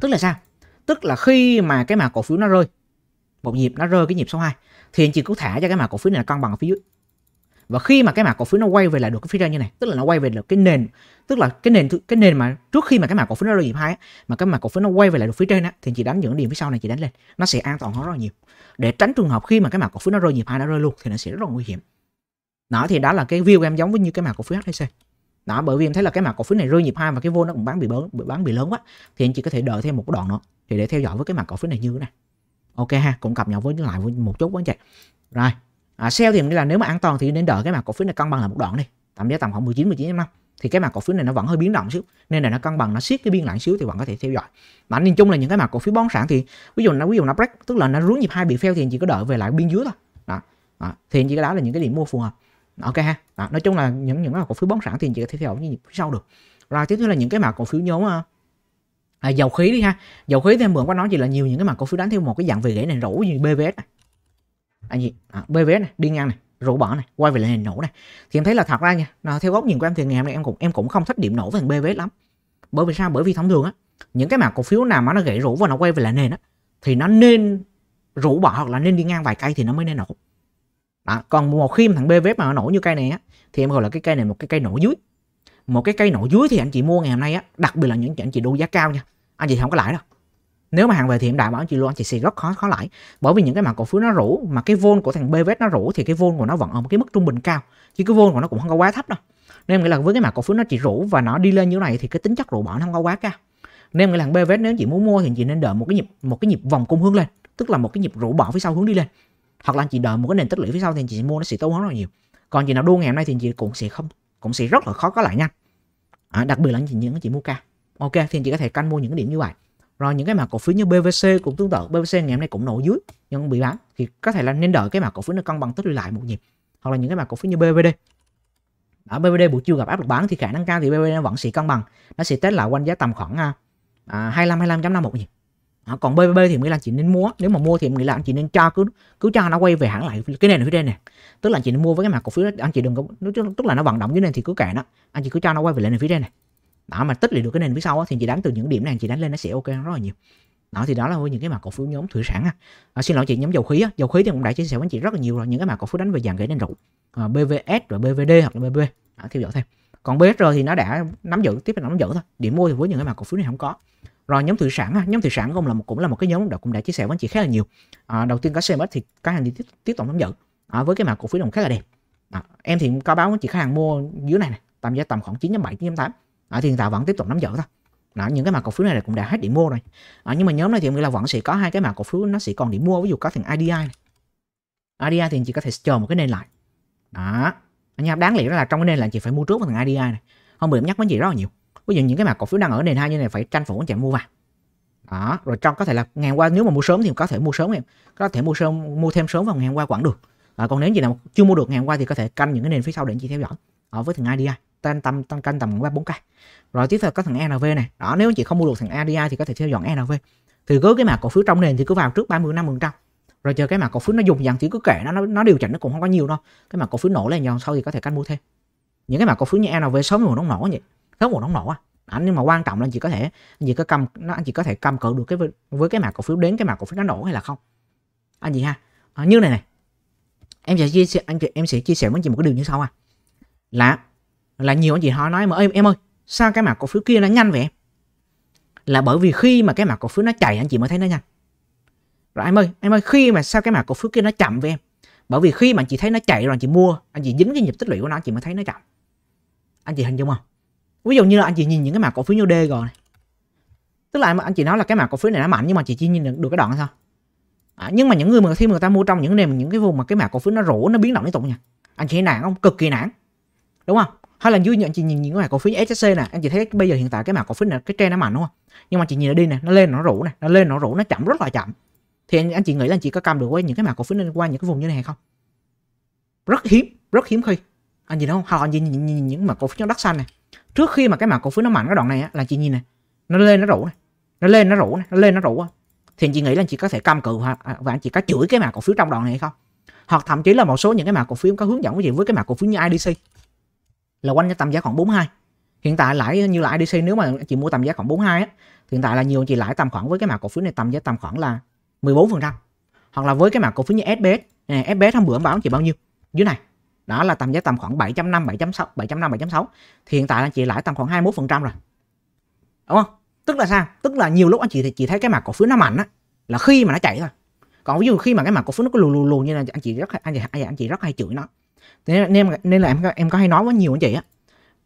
tức là sao tức là khi mà cái mã cổ phiếu nó rơi một nhịp nó rơi cái nhịp số 2 thì anh chị cứ thả cho cái mã cổ phiếu này là cân bằng ở phía dưới và khi mà cái mã cổ phiếu nó quay về lại được cái phía trên như này tức là nó quay về được cái nền tức là cái nền cái nền mà trước khi mà cái mã cổ phiếu nó rơi nhịp hai mà cái mã cổ phiếu nó quay về lại được phía trên á thì chị đánh những điểm phía sau này chị đánh lên nó sẽ an toàn hơn rất là nhiều để tránh trường hợp khi mà cái mã cổ phiếu nó rơi nhịp hai nó rơi luôn thì nó sẽ rất là nguy hiểm đó thì đó là cái view của em giống với như cái mã cổ phiếu HTC đó bởi vì em thấy là cái mã cổ phiếu này rơi nhịp hai và cái vô nó cũng bán bị lớn bị bán bị lớn quá thì anh chị có thể đợi thêm một đoạn nữa thì để theo dõi với cái mặt cổ phiếu này như thế này ok ha cũng cập nhật với lại với một chút với anh chị rồi à, sell thì nghĩa là nếu mà an toàn thì nên đợi cái mặt cổ phiếu này cân bằng là một đoạn đi tầm giá tầm khoảng 19 19 năm, thì cái mặt cổ phiếu này nó vẫn hơi biến động xíu nên là nó cân bằng nó siết cái biên lại xíu thì vẫn có thể theo dõi mà nhìn chung là những cái mặt cổ phiếu bón sản thì ví dụ nó ví dụ nó break tức là nó rút nhịp hai bị fail thì anh chỉ có đợi về lại biên dưới thôi đó, đó. thì anh chỉ có đó là những cái điểm mua phù hợp ok ha đó. nói chung là những những cái cổ phiếu bón sản thì anh chỉ có thể theo dõi như nhịp sau được rồi tiếp theo là những cái mặt cổ phiếu nhóm ờ, à, dầu khí đi ha dầu khí thì mượn qua nói chỉ là nhiều những cái mặt cổ phiếu đánh theo một cái dạng về rễ này rổ như bvs này à, gì à, bvs này đi ngang này rũ bỏ này quay về lại nổ này thì em thấy là thật ra nha nào, theo góc nhìn của em thì ngày hôm nay em cũng em cũng không thích điểm nổ về thằng bvs lắm bởi vì sao bởi vì thông thường á những cái mặt cổ phiếu nào mà nó gãy rũ và nó quay về lại nền á thì nó nên rũ bỏ hoặc là nên đi ngang vài cây thì nó mới nên nổ đó. còn một khi mà thằng bvs mà nó nổ như cây này á thì em gọi là cái cây này một cái cây nổ dưới một cái cây nổ dưới thì anh chị mua ngày hôm nay á đặc biệt là những anh chị đô giá cao nha anh chị không có lãi đâu nếu mà hàng về thì em đảm bảo anh chị luôn anh chị sẽ rất khó khó lãi bởi vì những cái mã cổ phiếu nó rủ mà cái vôn của thằng BVS nó rủ thì cái vôn của nó vẫn ở một cái mức trung bình cao chứ cái vôn của nó cũng không có quá thấp đâu nên em nghĩ là với cái mã cổ phiếu nó chỉ rủ và nó đi lên như này thì cái tính chất rủ bỏ nó không có quá cao nên em nghĩ là thằng BVS nếu chị muốn mua thì chị nên đợi một cái nhịp một cái nhịp vòng cung hướng lên tức là một cái nhịp rủ bỏ phía sau hướng đi lên hoặc là anh chị đợi một cái nền tích lũy phía sau thì chị mua nó sẽ tốt hơn rất là nhiều còn chị nào đua ngày hôm nay thì chị cũng sẽ không cũng sẽ rất là khó có lại nhanh à, đặc biệt là những chị mua cao ok thì anh chị có thể canh mua những cái điểm như vậy rồi những cái mã cổ phiếu như BVC cũng tương tự BVC ngày hôm nay cũng nổ dưới nhưng bị bán thì có thể là nên đợi cái mã cổ phiếu nó cân bằng tích lũy lại một nhịp hoặc là những cái mã cổ phiếu như BVD ở BVD buổi chiều gặp áp lực bán thì khả năng cao thì BVD vẫn sẽ cân bằng nó sẽ test lại quanh giá tầm khoảng à, 25 à, 25.5 một nhịp à, còn BVB thì nghĩ là chị nên mua nếu mà mua thì nghĩ là anh chị nên cho cứ cứ cho nó quay về hẳn lại cái này là phía trên này. tức là anh chị nên mua với cái mặt cổ phiếu đó anh chị đừng có tức là nó vận động dưới này thì cứ kệ nó anh chị cứ cho nó quay về lại phía trên này đó mà tích lũy được cái nền phía sau á, thì chị đánh từ những điểm này chị đánh lên nó sẽ ok rất là nhiều đó thì đó là những cái mã cổ phiếu nhóm thủy sản à, xin lỗi chị nhóm dầu khí á. dầu khí thì cũng đã chia sẻ với chị rất là nhiều rồi những cái mã cổ phiếu đánh về dạng gãy nền trụ à, bvs rồi bvd hoặc là bb đó, theo dõi thêm còn BSR thì nó đã nắm giữ tiếp tục nắm giữ thôi điểm mua thì với những cái mã cổ phiếu này không có rồi nhóm thủy sản nhóm thủy sản cũng là một cũng là một cái nhóm đã cũng đã chia sẻ với chị khá là nhiều à, đầu tiên có CMS thì các hàng thì tiếp, tiếp tục nắm giữ à, với cái mã cổ phiếu đồng khá là đẹp à, em thì có báo với chị khách hàng mua dưới này, này tầm giá tầm khoảng 9.7 9.8 à, thì hiện tại vẫn tiếp tục nắm giữ thôi đó, những cái mã cổ phiếu này cũng đã hết điểm mua rồi à, nhưng mà nhóm này thì nghĩ là vẫn sẽ có hai cái mã cổ phiếu nó sẽ còn điểm mua ví dụ có thằng IDI này. IDI thì chị có thể chờ một cái nền lại đó anh em đáng lẽ là trong cái nền là chị phải mua trước một thằng IDI này không bị nhắc đến gì rất là nhiều ví dụ những cái mã cổ phiếu đang ở nền hai như này phải tranh thủ anh chị mua vào đó rồi trong có thể là ngày qua nếu mà mua sớm thì có thể mua sớm em có thể mua sớm mua thêm sớm vào ngày qua vẫn được à, còn nếu gì nào chưa mua được ngày qua thì có thể canh những cái nền phía sau để chị theo dõi ở với thằng IDI tan tầm tăng cân tầm ba bốn cây rồi tiếp theo có thằng NV này đó nếu anh chị không mua được thằng ADI thì có thể theo dọn NV thì cứ cái mã cổ phiếu trong nền thì cứ vào trước 30 50 trăm rồi chờ cái mã cổ phiếu nó dùng dần thì cứ kệ nó nó, nó điều chỉnh nó cũng không có nhiều đâu cái mã cổ phiếu nổ lên nhòn sau thì có thể canh mua thêm những cái mã cổ phiếu như NV sớm một nó nổ vậy sớm một nó nổ à anh nhưng mà quan trọng là anh chị có thể anh chị có cầm nó anh chị có thể cầm cự được cái với cái mã cổ phiếu đến cái mã cổ phiếu nó nổ hay là không anh gì ha à, như này này em sẽ chia sẻ anh chị em sẽ chia sẻ với anh chị một cái điều như sau à là là nhiều anh chị họ nói mà em em ơi sao cái mã cổ phiếu kia nó nhanh vậy em là bởi vì khi mà cái mã cổ phiếu nó chạy anh chị mới thấy nó nhanh rồi em ơi em ơi khi mà sao cái mã cổ phiếu kia nó chậm với em bởi vì khi mà anh chị thấy nó chạy rồi anh chị mua anh chị dính cái nhịp tích lũy của nó anh chị mới thấy nó chậm anh chị hình dung không ví dụ như là anh chị nhìn những cái mã cổ phiếu như D rồi này. tức là anh chị nói là cái mã cổ phiếu này nó mạnh nhưng mà chị chỉ nhìn được, được cái đoạn thôi à, nhưng mà những người mà khi mà người ta mua trong những nền những cái vùng mà cái mã cổ phiếu nó rổ nó biến động liên tục nha anh chị nản không cực kỳ nản đúng không hay là như anh chị nhìn những cái mã cổ phiếu như SSC nè anh chị thấy bây giờ hiện tại cái mã cổ phiếu này cái trend nó mạnh đúng không nhưng mà chị nhìn nó đi nè nó lên nó rủ nè nó lên nó rủ nó chậm rất là chậm thì anh, anh chị nghĩ là anh chị có cầm được với những cái mã cổ phiếu liên qua những cái vùng như này hay không rất hiếm rất hiếm khi anh chị đâu? hoặc là anh chị nhìn, nhìn, nhìn những mã cổ phiếu đất xanh này trước khi mà cái mã cổ phiếu nó mạnh cái đoạn này á, là chị nhìn này nó lên nó rủ này nó lên nó rủ này nó lên nó rủ thì anh chị nghĩ là anh chị có thể cầm cự và, và anh chị có chửi cái mã cổ phiếu trong đoạn này hay không hoặc thậm chí là một số những cái mã cổ phiếu có hướng dẫn cái gì với cái mã cổ phiếu như IDC là quanh cái tầm giá khoảng 42 hiện tại lãi như lãi DC nếu mà chị mua tầm giá khoảng 42 á hiện tại là nhiều chị lãi tầm khoảng với cái mã cổ phiếu này tầm giá tầm khoảng là 14% hoặc là với cái mã cổ phiếu như SBS này, SBS hôm bữa báo chị bao nhiêu dưới này đó là tầm giá tầm khoảng 7.5 7.6 7.5 thì hiện tại là chị lãi tầm khoảng 21% rồi đúng không tức là sao tức là nhiều lúc anh chị thì chị thấy cái mặt cổ phiếu nó mạnh á là khi mà nó chạy thôi còn ví dụ khi mà cái mặt cổ phiếu nó có lù lù lù như là anh chị rất anh chị anh chị rất hay chửi nó nên nên nên là em em có hay nói với nhiều anh chị á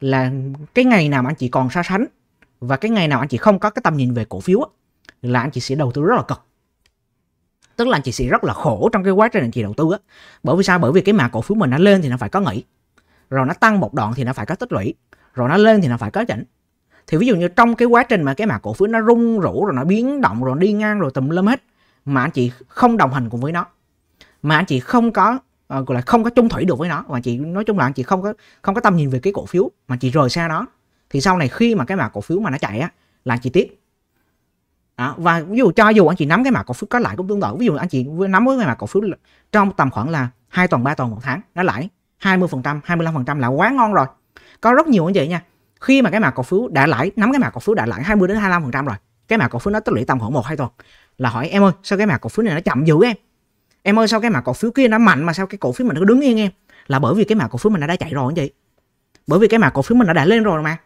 là cái ngày nào mà anh chị còn so sánh và cái ngày nào anh chị không có cái tầm nhìn về cổ phiếu á, là anh chị sẽ đầu tư rất là cực tức là anh chị sẽ rất là khổ trong cái quá trình anh chị đầu tư á bởi vì sao bởi vì cái mã cổ phiếu mình nó lên thì nó phải có nghỉ rồi nó tăng một đoạn thì nó phải có tích lũy rồi nó lên thì nó phải có chỉnh thì ví dụ như trong cái quá trình mà cái mã cổ phiếu nó rung rủ rồi nó biến động rồi đi ngang rồi tùm lum hết mà anh chị không đồng hành cùng với nó mà anh chị không có uh, gọi là không có chung thủy được với nó và chị nói chung là chị không có không có tâm nhìn về cái cổ phiếu mà chị rời xa nó thì sau này khi mà cái mã cổ phiếu mà nó chạy á là chị tiếc đó. và ví dụ cho dù anh chị nắm cái mã cổ phiếu có lãi cũng tương tự ví dụ anh chị nắm với cái mã cổ phiếu trong tầm khoảng là hai tuần ba tuần một tháng nó lãi 20% 25% là quá ngon rồi có rất nhiều anh chị nha khi mà cái mã cổ phiếu đã lãi nắm cái mã cổ phiếu đã lãi 20 đến 25% rồi cái mã cổ phiếu nó tích lũy tầm khoảng một hai tuần là hỏi em ơi sao cái mã cổ phiếu này nó chậm dữ em em ơi sao cái mã cổ phiếu kia nó mạnh mà sao cái cổ phiếu mình nó đứng yên em là bởi vì cái mã cổ phiếu mình nó đã chạy rồi anh chị bởi vì cái mã cổ phiếu mình nó đã lên rồi mà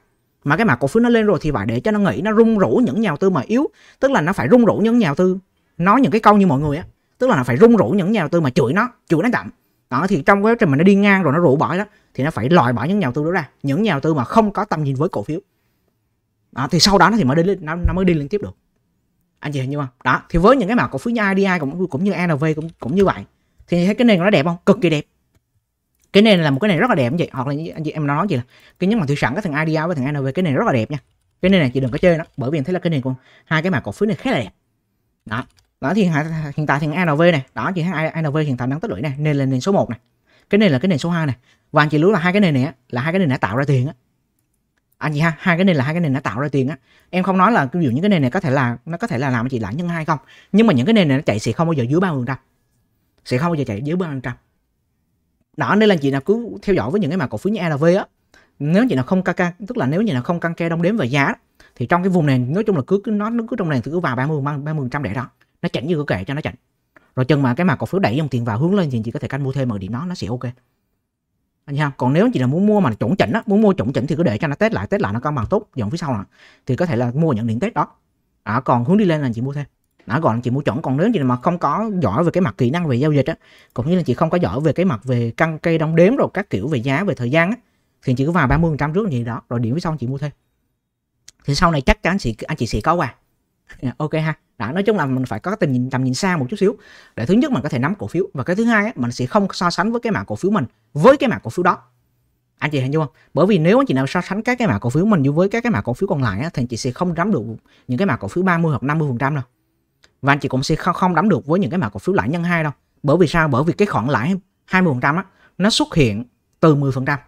mà cái mã cổ phiếu nó lên rồi thì phải để cho nó nghĩ nó rung rủ những nhà đầu tư mà yếu tức là nó phải rung rủ những nhà đầu tư nói những cái câu như mọi người á tức là nó phải rung rủ những nhà đầu tư mà chửi nó chửi nó chậm đó thì trong quá trình mà nó đi ngang rồi nó rủ bỏ đó thì nó phải loại bỏ những nhà đầu tư đó ra những nhà đầu tư mà không có tầm nhìn với cổ phiếu đó, thì sau đó nó thì mới đi nó, nó mới đi lên tiếp được anh chị hình như không đó thì với những cái mã cổ phiếu như IDI cũng cũng như NV cũng cũng như vậy thì thấy cái nền nó đẹp không cực kỳ đẹp cái nền là một cái nền rất là đẹp vậy hoặc là anh chị em nói gì là cái nhấn mạnh thị sản cái thằng IDI với thằng NV cái nền rất là đẹp nha cái nền này chị đừng có chơi nó bởi vì em thấy là cái nền của hai cái mã cổ phiếu này khá là đẹp đó đó thì hiện tại thằng NV này đó chị thấy NV hiện tại đang tích lũy này nền là nền số 1 này cái nền là cái nền số 2 này và anh chị lưu là hai cái nền này là hai cái nền đã tạo ra tiền á anh à, chị ha hai cái nền là hai cái nền nó tạo ra tiền á em không nói là ví dụ những cái nền này có thể là nó có thể là làm chị lãi nhân hai không nhưng mà những cái nền này nó chạy sẽ không bao giờ dưới ba phần trăm sẽ không bao giờ chạy dưới ba phần trăm đó nên là chị nào cứ theo dõi với những cái mà cổ phiếu như LV á nếu chị nào không ca ca tức là nếu chị nào không căng ke đông đếm về giá thì trong cái vùng này nói chung là cứ, nó nó cứ trong này thì cứ vào 30 phần trăm để đó nó chỉnh như cứ kệ cho nó chỉnh rồi chừng mà cái mà cổ phiếu đẩy dòng tiền vào hướng lên thì chị có thể canh mua thêm ở điểm đó nó sẽ ok anh sao còn nếu chị là muốn mua mà chuẩn chỉnh á muốn mua chuẩn chỉnh thì cứ để cho nó test lại test lại nó cân bằng tốt dòng phía sau nè thì có thể là mua nhận điện test đó à, còn hướng đi lên là chị mua thêm đã gọi là chị mua chuẩn còn nếu chị mà không có giỏi về cái mặt kỹ năng về giao dịch á cũng như là chị không có giỏi về cái mặt về căn cây đong đếm rồi các kiểu về giá về thời gian á thì chị cứ vào 30% trước gì đó rồi điểm phía sau chị mua thêm thì sau này chắc chắn chị anh chị sẽ có quà Dạ, ok ha đó, nói chung là mình phải có tầm nhìn tầm nhìn xa một chút xíu để thứ nhất mình có thể nắm cổ phiếu và cái thứ hai ấy, mình sẽ không so sánh với cái mã cổ phiếu mình với cái mã cổ phiếu đó anh chị hình dung không bởi vì nếu anh chị nào so sánh các cái mã cổ phiếu mình với các cái mã cổ phiếu còn lại ấy, thì anh chị sẽ không nắm được những cái mã cổ phiếu 30 hoặc 50 phần trăm đâu và anh chị cũng sẽ không không nắm được với những cái mã cổ phiếu lãi nhân hai đâu bởi vì sao bởi vì cái khoản lãi 20 phần trăm nó xuất hiện từ 10 phần trăm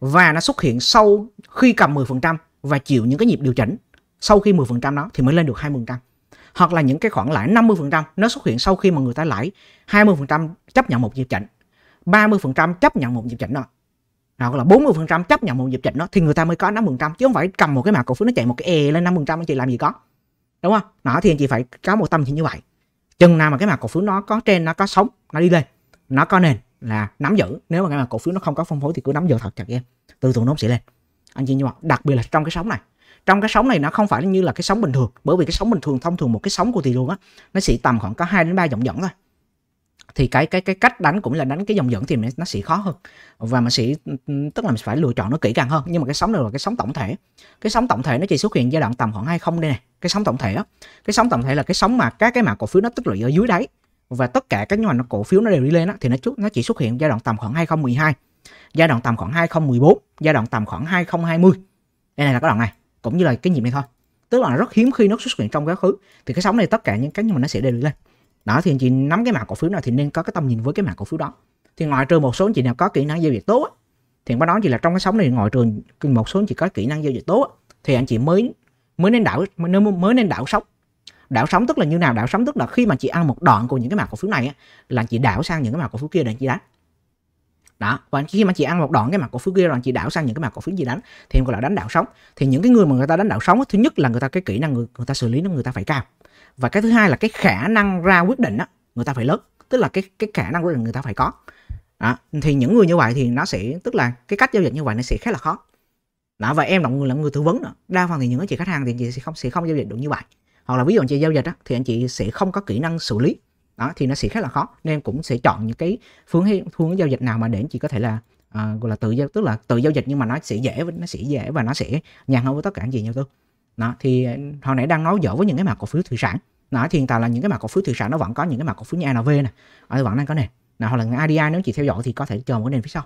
và nó xuất hiện sau khi cầm 10 phần trăm và chịu những cái nhịp điều chỉnh sau khi 10% đó thì mới lên được 20%. Hoặc là những cái khoản lãi 50% nó xuất hiện sau khi mà người ta lãi 20% chấp nhận một dịp chỉnh, 30% chấp nhận một dịp chỉnh đó. Hoặc là 40% chấp nhận một dịp chỉnh đó thì người ta mới có 5% chứ không phải cầm một cái mã cổ phiếu nó chạy một cái e lên 5% anh chị làm gì có. Đúng không? Đó thì anh chị phải có một tâm như vậy. Chừng nào mà cái mã cổ phiếu nó có trên nó có sống, nó đi lên, nó có nền là nắm giữ nếu mà cái mà cổ phiếu nó không có phong phối thì cứ nắm giữ thật chặt em từ từ nó sẽ lên anh chị nhưng mà đặc biệt là trong cái sóng này trong cái sóng này nó không phải như là cái sóng bình thường bởi vì cái sóng bình thường thông thường một cái sóng của thị luôn á nó sẽ tầm khoảng có 2 đến 3 dòng dẫn thôi thì cái cái cái cách đánh cũng là đánh cái dòng dẫn thì nó sẽ khó hơn và mình sẽ tức là mình phải lựa chọn nó kỹ càng hơn nhưng mà cái sóng này là cái sóng tổng thể cái sóng tổng thể nó chỉ xuất hiện giai đoạn tầm khoảng 20 đây này cái sóng tổng thể á cái sóng tổng thể là cái sóng mà các cái mã cổ phiếu nó tích lũy ở dưới đáy và tất cả các nhóm cổ phiếu nó đều đi lên á thì nó nó chỉ xuất hiện giai đoạn tầm khoảng 2012 giai đoạn tầm khoảng 2014 giai đoạn tầm khoảng 2020 đây này là cái đoạn này cũng như là cái nhịp này thôi tức là rất hiếm khi nó xuất hiện trong quá khứ thì cái sóng này tất cả những cái mà nó sẽ đều lên đó thì anh chị nắm cái mã cổ phiếu nào thì nên có cái tầm nhìn với cái mã cổ phiếu đó thì ngoại trừ một số anh chị nào có kỹ năng giao dịch tốt á, thì bắt đó chỉ là trong cái sóng này ngoại trừ một số anh chị có kỹ năng giao dịch tốt á, thì anh chị mới mới nên đảo mới, mới nên đảo sóng đảo sóng tức là như nào đảo sóng tức là khi mà chị ăn một đoạn của những cái mã cổ phiếu này á, là chị đảo sang những cái mã cổ phiếu kia để chị đánh đó và khi mà chị ăn một đoạn cái mặt cổ phiếu kia rồi chị đảo sang những cái mặt cổ phiếu gì đánh thì em gọi là đánh đảo sóng thì những cái người mà người ta đánh đảo sóng thứ nhất là người ta cái kỹ năng người, người ta xử lý nó người ta phải cao và cái thứ hai là cái khả năng ra quyết định á người ta phải lớn tức là cái cái khả năng quyết định người ta phải có đó. thì những người như vậy thì nó sẽ tức là cái cách giao dịch như vậy nó sẽ khá là khó đó và em là người là người tư vấn nữa đa phần thì những cái chị khách hàng thì chị sẽ không sẽ không giao dịch được như vậy hoặc là ví dụ anh chị giao dịch á, thì anh chị sẽ không có kỹ năng xử lý đó thì nó sẽ khá là khó nên cũng sẽ chọn những cái phương hướng giao dịch nào mà để chị có thể là à, gọi là tự giao tức là tự giao dịch nhưng mà nó sẽ dễ nó sẽ dễ và nó sẽ nhàn hơn với tất cả những gì nhau tôi. đó thì à, hồi nãy đang nói dở với những cái mã cổ phiếu thủy sản đó thì hiện tại là những cái mã cổ phiếu thủy sản nó vẫn có những cái mã cổ phiếu như ANV nè ở vẫn đang có nè nào hoặc là ADI nếu chị theo dõi thì có thể chờ một cái nền phía sau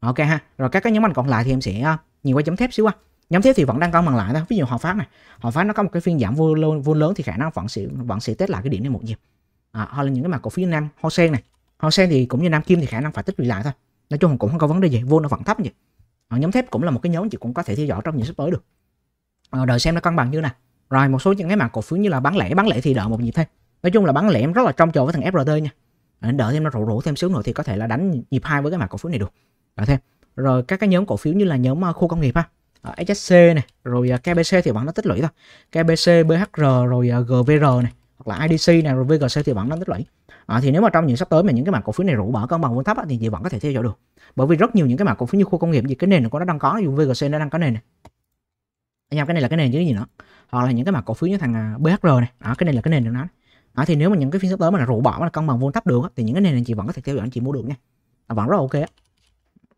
ok ha rồi các cái nhóm ngành còn lại thì em sẽ à, nhìn qua chấm thép xíu qua nhóm thép thì vẫn đang cân bằng lại đó ví dụ hòa phát này hòa phát nó có một cái phiên giảm vô vô lớn thì khả năng vẫn sẽ vẫn sẽ test lại cái điểm này một nhịp à, hoặc là những cái mã cổ phiếu nam hoa sen này hoa sen thì cũng như nam kim thì khả năng phải tích lũy lại thôi nói chung cũng không có vấn đề gì vô nó vẫn thấp nhỉ à, nhóm thép cũng là một cái nhóm chị cũng có thể theo dõi trong những sắp tới được à, đợi xem nó cân bằng như nào rồi một số những cái mã cổ phiếu như là bán lẻ bán lẻ thì đợi một nhịp thêm nói chung là bán lẻ em rất là trong chờ với thằng frt nha à, đợi thêm nó rủ rủ thêm xíu nữa thì có thể là đánh nhịp hai với cái mã cổ phiếu này được đợi thêm rồi các cái nhóm cổ phiếu như là nhóm khu công nghiệp ha HSC này rồi KBC thì vẫn nó tích lũy thôi KBC BHR rồi GVR này hoặc là IDC này rồi VGC thì vẫn đang tích lũy à, thì nếu mà trong những sắp tới mà những cái mã cổ phiếu này rủ bỏ cân bằng vốn thấp thì chị vẫn có thể theo dõi được bởi vì rất nhiều những cái mã cổ phiếu như khu công nghiệp gì cái nền của nó đang có dù VGC nó đang có nền này anh em cái này là cái nền chứ gì nữa hoặc là những cái mã cổ phiếu như thằng à, BHR này à, cái này là cái nền được nó à, thì nếu mà những cái phiên sắp tới mà rủ bỏ mà cân bằng vốn thấp được thì những cái nền này chị vẫn có thể theo dõi anh chị mua được nha à, vẫn rất là ok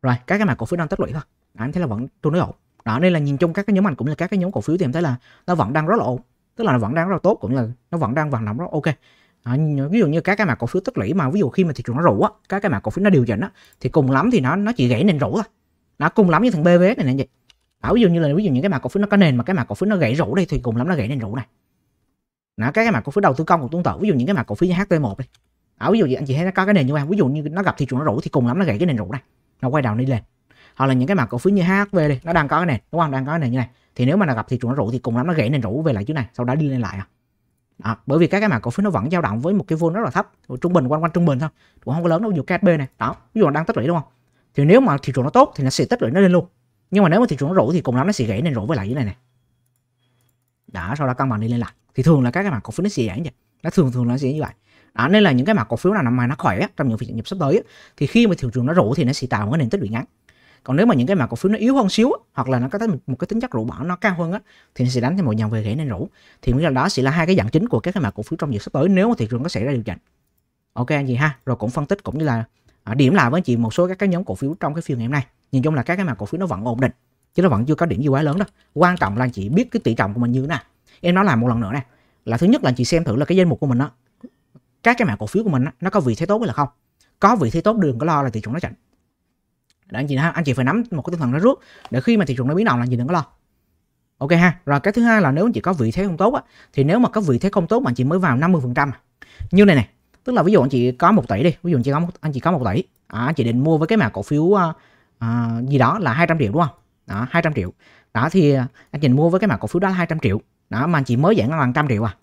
rồi các cái mã cổ phiếu đang tích lũy thôi à, anh thấy là vẫn tôi nói ổn đó nên là nhìn chung các cái nhóm ngành cũng là các cái nhóm cổ phiếu thì em thấy là nó vẫn đang rất là ổn tức là nó vẫn đang rất là tốt cũng như là nó vẫn đang vận động rất ok à, ví dụ như các cái mã cổ phiếu tích lũy mà ví dụ khi mà thị trường nó rủ á các cái mã cổ phiếu nó điều chỉnh á thì cùng lắm thì nó nó chỉ gãy nền rủ thôi nó cùng lắm như thằng bv này này vậy đó, ví dụ như là ví dụ những cái mã cổ phiếu nó có nền mà cái mã cổ phiếu nó gãy rủ đây thì cùng lắm nó gãy nền rủ này nó các cái mã cổ phiếu đầu tư công cũng tương tự ví dụ những cái mã cổ phiếu như HT1 đi đó, ví dụ như anh chị thấy nó có cái nền như vậy ví dụ như nó gặp thị trường nó rủ thì cùng lắm nó gãy cái nền rủ này nó quay đầu đi lên hoặc là những cái mã cổ phiếu như HV đi nó đang có cái nền đúng không đang có cái nền như này thì nếu mà là gặp thị trường nó rũ thì cùng lắm nó gãy nền rũ về lại chỗ này sau đó đi lên lại à đó, à, bởi vì các cái mảng cổ phiếu nó vẫn dao động với một cái vốn rất là thấp trung bình quanh quanh trung bình thôi cũng không có lớn đâu dù KSB này đó ví dụ đang tích lũy đúng không thì nếu mà thị trường nó tốt thì nó sẽ tích lũy nó lên luôn nhưng mà nếu mà thị trường nó rũ thì cùng lắm nó sẽ gãy nền rũ về lại dưới này này đã sau đó cân bằng đi lên lại thì thường là các cái mảng cổ phiếu nó sẽ giãn vậy nó thường thường nó sẽ như vậy đó, nên là những cái mảng cổ phiếu nào năm mà nó khỏe trong những phiên nhập sắp tới thì khi mà thị trường nó rũ thì nó sẽ tạo một cái nền tích lũy ngắn còn nếu mà những cái mã cổ phiếu nó yếu hơn xíu hoặc là nó có một cái tính chất rủi bỏ nó cao hơn á thì nó sẽ đánh thêm một dòng về rễ nên rủ thì nghĩa là đó sẽ là hai cái dạng chính của các cái mã cổ phiếu trong giờ sắp tới nếu mà thị trường có xảy ra điều chỉnh ok anh chị ha rồi cũng phân tích cũng như là à, điểm lại với anh chị một số các cái nhóm cổ phiếu trong cái phiên ngày hôm nay nhìn chung là các cái mã cổ phiếu nó vẫn ổn định chứ nó vẫn chưa có điểm gì quá lớn đâu quan trọng là anh chị biết cái tỷ trọng của mình như thế nào em nói lại một lần nữa nè là thứ nhất là anh chị xem thử là cái danh mục của mình đó các cái mã cổ phiếu của mình đó, nó có vị thế tốt hay là không có vị thế tốt đường có lo là thị trường nó chảnh để anh chị ha anh chị phải nắm một cái tinh thần nó rút để khi mà thị trường nó biến động là anh chị đừng có lo ok ha rồi cái thứ hai là nếu anh chị có vị thế không tốt á, thì nếu mà có vị thế không tốt mà anh chị mới vào 50 phần trăm như này này tức là ví dụ anh chị có một tỷ đi ví dụ anh chị có một, anh chị có một tỷ à, anh chị định mua với cái mã cổ phiếu uh, uh, gì đó là 200 triệu đúng không đó 200 triệu đó thì anh chị mua với cái mã cổ phiếu đó là 200 triệu đó mà anh chị mới giảm ngân hàng trăm triệu à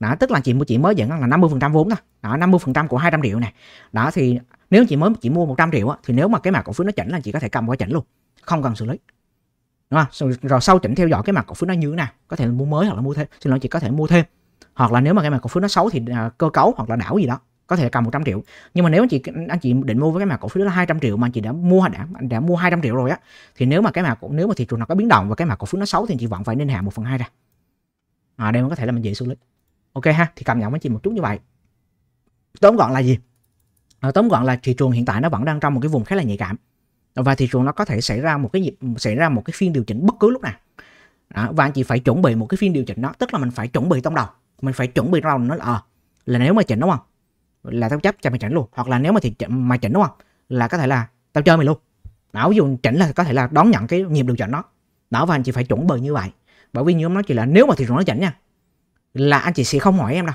đó tức là chị mua chị mới giảm là 50 phần trăm vốn thôi đó 50 phần trăm của 200 triệu này đó thì nếu chị mới chỉ mua 100 triệu á, thì nếu mà cái mặt cổ phiếu nó chỉnh là chị có thể cầm qua chỉnh luôn không cần xử lý đúng không? rồi sau chỉnh theo dõi cái mặt cổ phiếu nó như thế nào có thể mua mới hoặc là mua thêm xin lỗi chị có thể mua thêm hoặc là nếu mà cái mặt cổ phiếu nó xấu thì à, cơ cấu hoặc là đảo gì đó có thể cầm 100 triệu nhưng mà nếu anh chị anh chị định mua với cái mã cổ phiếu là 200 triệu mà anh chị đã mua đã đã mua 200 triệu rồi á thì nếu mà cái mã nếu mà thị trường nó có biến động và cái mã cổ phiếu nó xấu thì chị vẫn phải nên hạ một phần hai ra à, đây mới có thể là mình dễ xử lý ok ha thì cầm nhận với chị một chút như vậy tóm gọn là gì tóm gọn là thị trường hiện tại nó vẫn đang trong một cái vùng khá là nhạy cảm và thị trường nó có thể xảy ra một cái nhịp xảy ra một cái phiên điều chỉnh bất cứ lúc nào đó, và anh chị phải chuẩn bị một cái phiên điều chỉnh đó tức là mình phải chuẩn bị trong đầu mình phải chuẩn bị trong đầu nó là à, là nếu mà chỉnh đúng không là tao chấp cho mày chỉnh luôn hoặc là nếu mà thì chỉnh, mà chỉnh đúng không là có thể là tao chơi mày luôn đó ví dụ chỉnh là có thể là đón nhận cái nhịp điều chỉnh đó đó và anh chị phải chuẩn bị như vậy bởi vì như ông nói chỉ là nếu mà thị trường nó chỉnh nha là anh chị sẽ không hỏi em đâu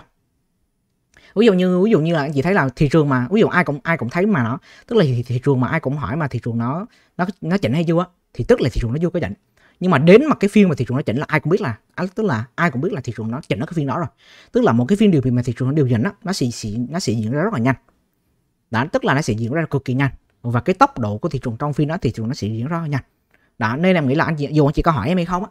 ví dụ như ví dụ như là chị thấy là thị trường mà ví dụ ai cũng ai cũng thấy mà nó tức là thị, thị trường mà ai cũng hỏi mà thị trường nó nó nó chỉnh hay chưa á thì tức là thị trường nó chưa có chỉnh nhưng mà đến mà cái phiên mà thị trường nó chỉnh là ai cũng biết là à, tức là ai cũng biết là thị trường nó chỉnh nó cái phiên đó rồi tức là một cái phiên điều chỉnh mà thị trường nó điều chỉnh đó, nó sẽ, nó sẽ diễn ra rất là nhanh đó tức là nó sẽ diễn ra cực kỳ nhanh và cái tốc độ của thị trường trong phiên đó thị trường nó sẽ diễn ra nhanh đó nên em nghĩ là anh chị dù anh chị có hỏi em hay không á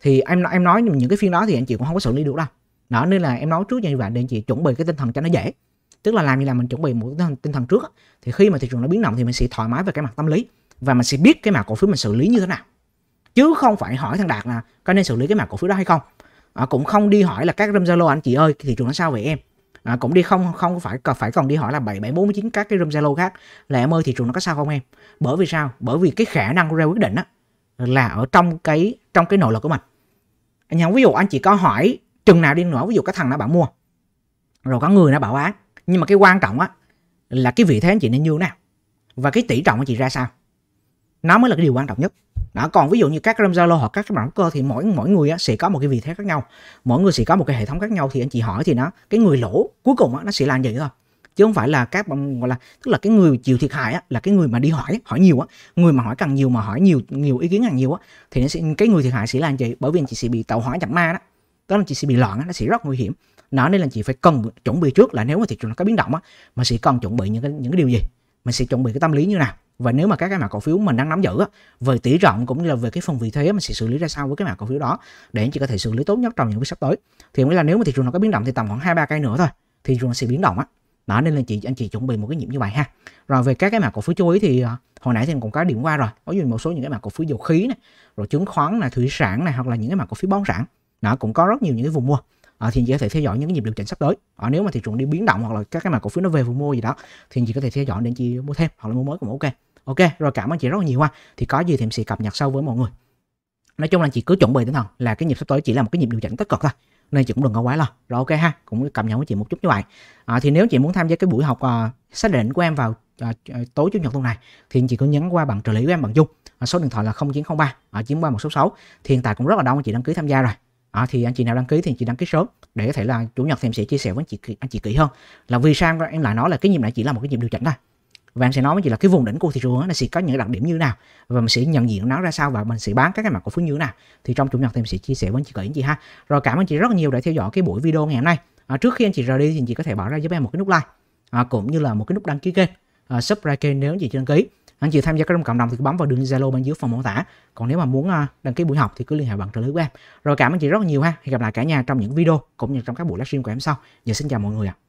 thì em em nói những cái phiên đó thì anh chị cũng không có xử lý được đâu đó nên là em nói trước như vậy để chị chuẩn bị cái tinh thần cho nó dễ tức là làm như là mình chuẩn bị một cái tinh thần trước thì khi mà thị trường nó biến động thì mình sẽ thoải mái về cái mặt tâm lý và mình sẽ biết cái mặt cổ phiếu mình xử lý như thế nào chứ không phải hỏi thằng đạt là có nên xử lý cái mặt cổ phiếu đó hay không à, cũng không đi hỏi là các room zalo anh chị ơi thị trường nó sao vậy em à, cũng đi không không phải phải còn đi hỏi là bảy bảy bốn chín các cái room zalo khác là em ơi thị trường nó có sao không em bởi vì sao bởi vì cái khả năng ra quyết định á là ở trong cái trong cái nội lực của mình anh ví dụ anh chỉ có hỏi chừng nào đi nữa ví dụ cái thằng nó bảo mua rồi có người nó bảo bán nhưng mà cái quan trọng á là cái vị thế anh chị nên như thế nào và cái tỷ trọng anh chị ra sao nó mới là cái điều quan trọng nhất đó còn ví dụ như các cái zalo hoặc các cái bản cơ thì mỗi mỗi người á, sẽ có một cái vị thế khác nhau mỗi người sẽ có một cái hệ thống khác nhau thì anh chị hỏi thì nó cái người lỗ cuối cùng á, nó sẽ làm gì thôi chứ không phải là các gọi là tức là cái người chịu thiệt hại á, là cái người mà đi hỏi hỏi nhiều á người mà hỏi càng nhiều mà hỏi nhiều nhiều ý kiến càng nhiều á thì nó sẽ cái người thiệt hại sẽ là anh chị bởi vì anh chị sẽ bị tạo hỏa chặt ma đó các anh chị sẽ bị loạn nó sẽ rất nguy hiểm nó nên là chị phải cần chuẩn bị trước là nếu mà thị trường nó có biến động á mình sẽ cần chuẩn bị những cái những cái điều gì mình sẽ chuẩn bị cái tâm lý như nào và nếu mà các cái mã cổ phiếu mình đang nắm giữ á, về tỷ trọng cũng như là về cái phần vị thế mình sẽ xử lý ra sao với cái mã cổ phiếu đó để anh chị có thể xử lý tốt nhất trong những cái sắp tới thì nghĩa là nếu mà thị trường nó có biến động thì tầm khoảng hai ba cây nữa thôi thì thị trường nó sẽ biến động á đó nên là chị anh chị chuẩn bị một cái nhiệm như vậy ha rồi về các cái mã cổ phiếu chú ý thì à, hồi nãy thì cũng có điểm qua rồi có dùng một số những cái mã cổ phiếu dầu khí này rồi chứng khoán này thủy sản này hoặc là những cái mã cổ phiếu bón sản nó cũng có rất nhiều những cái vùng mua à, thì chị có thể theo dõi những cái nhịp điều chỉnh sắp tới à, nếu mà thị trường đi biến động hoặc là các cái mã cổ phiếu nó về vùng mua gì đó thì chị có thể theo dõi để chị mua thêm hoặc là mua mới cũng ok ok rồi cảm ơn chị rất là nhiều ha thì có gì thì em sẽ cập nhật sau với mọi người nói chung là chị cứ chuẩn bị tinh thần là cái nhịp sắp tới chỉ là một cái nhịp điều chỉnh tích cực thôi nên chị cũng đừng có quá lo rồi ok ha cũng cập nhật với chị một chút như vậy à, thì nếu chị muốn tham gia cái buổi học à, xác định của em vào à, tối chủ nhật tuần này thì chị cứ nhắn qua bằng trợ lý của em bằng dung à, số điện thoại là 0903 ở à, 93166 thì hiện tại cũng rất là đông anh chị đăng ký tham gia rồi à, thì anh chị nào đăng ký thì anh chị đăng ký sớm để có thể là chủ nhật thì em sẽ chia sẻ với anh chị anh chị kỹ hơn là vì sao em lại nói là cái nhịp này chỉ là một cái nhịp điều chỉnh thôi và anh sẽ nói với chị là cái vùng đỉnh của thị trường nó sẽ có những đặc điểm như thế nào và mình sẽ nhận diện nó ra sao và mình sẽ bán các cái mặt cổ phiếu như thế nào thì trong chủ nhật thì em sẽ chia sẻ với anh chị kỹ anh chị ha rồi cảm ơn chị rất nhiều đã theo dõi cái buổi video ngày hôm nay à, trước khi anh chị rời đi thì anh chị có thể bỏ ra giúp em một cái nút like à, cũng như là một cái nút đăng ký kênh à, subscribe kênh nếu anh chị chưa đăng ký anh chị tham gia trong cộng đồng thì bấm vào đường zalo bên dưới phần mô tả còn nếu mà muốn à, đăng ký buổi học thì cứ liên hệ bằng trợ lý của em rồi cảm ơn chị rất nhiều ha hẹn gặp lại cả nhà trong những video cũng như trong các buổi livestream của em sau giờ xin chào mọi người ạ à.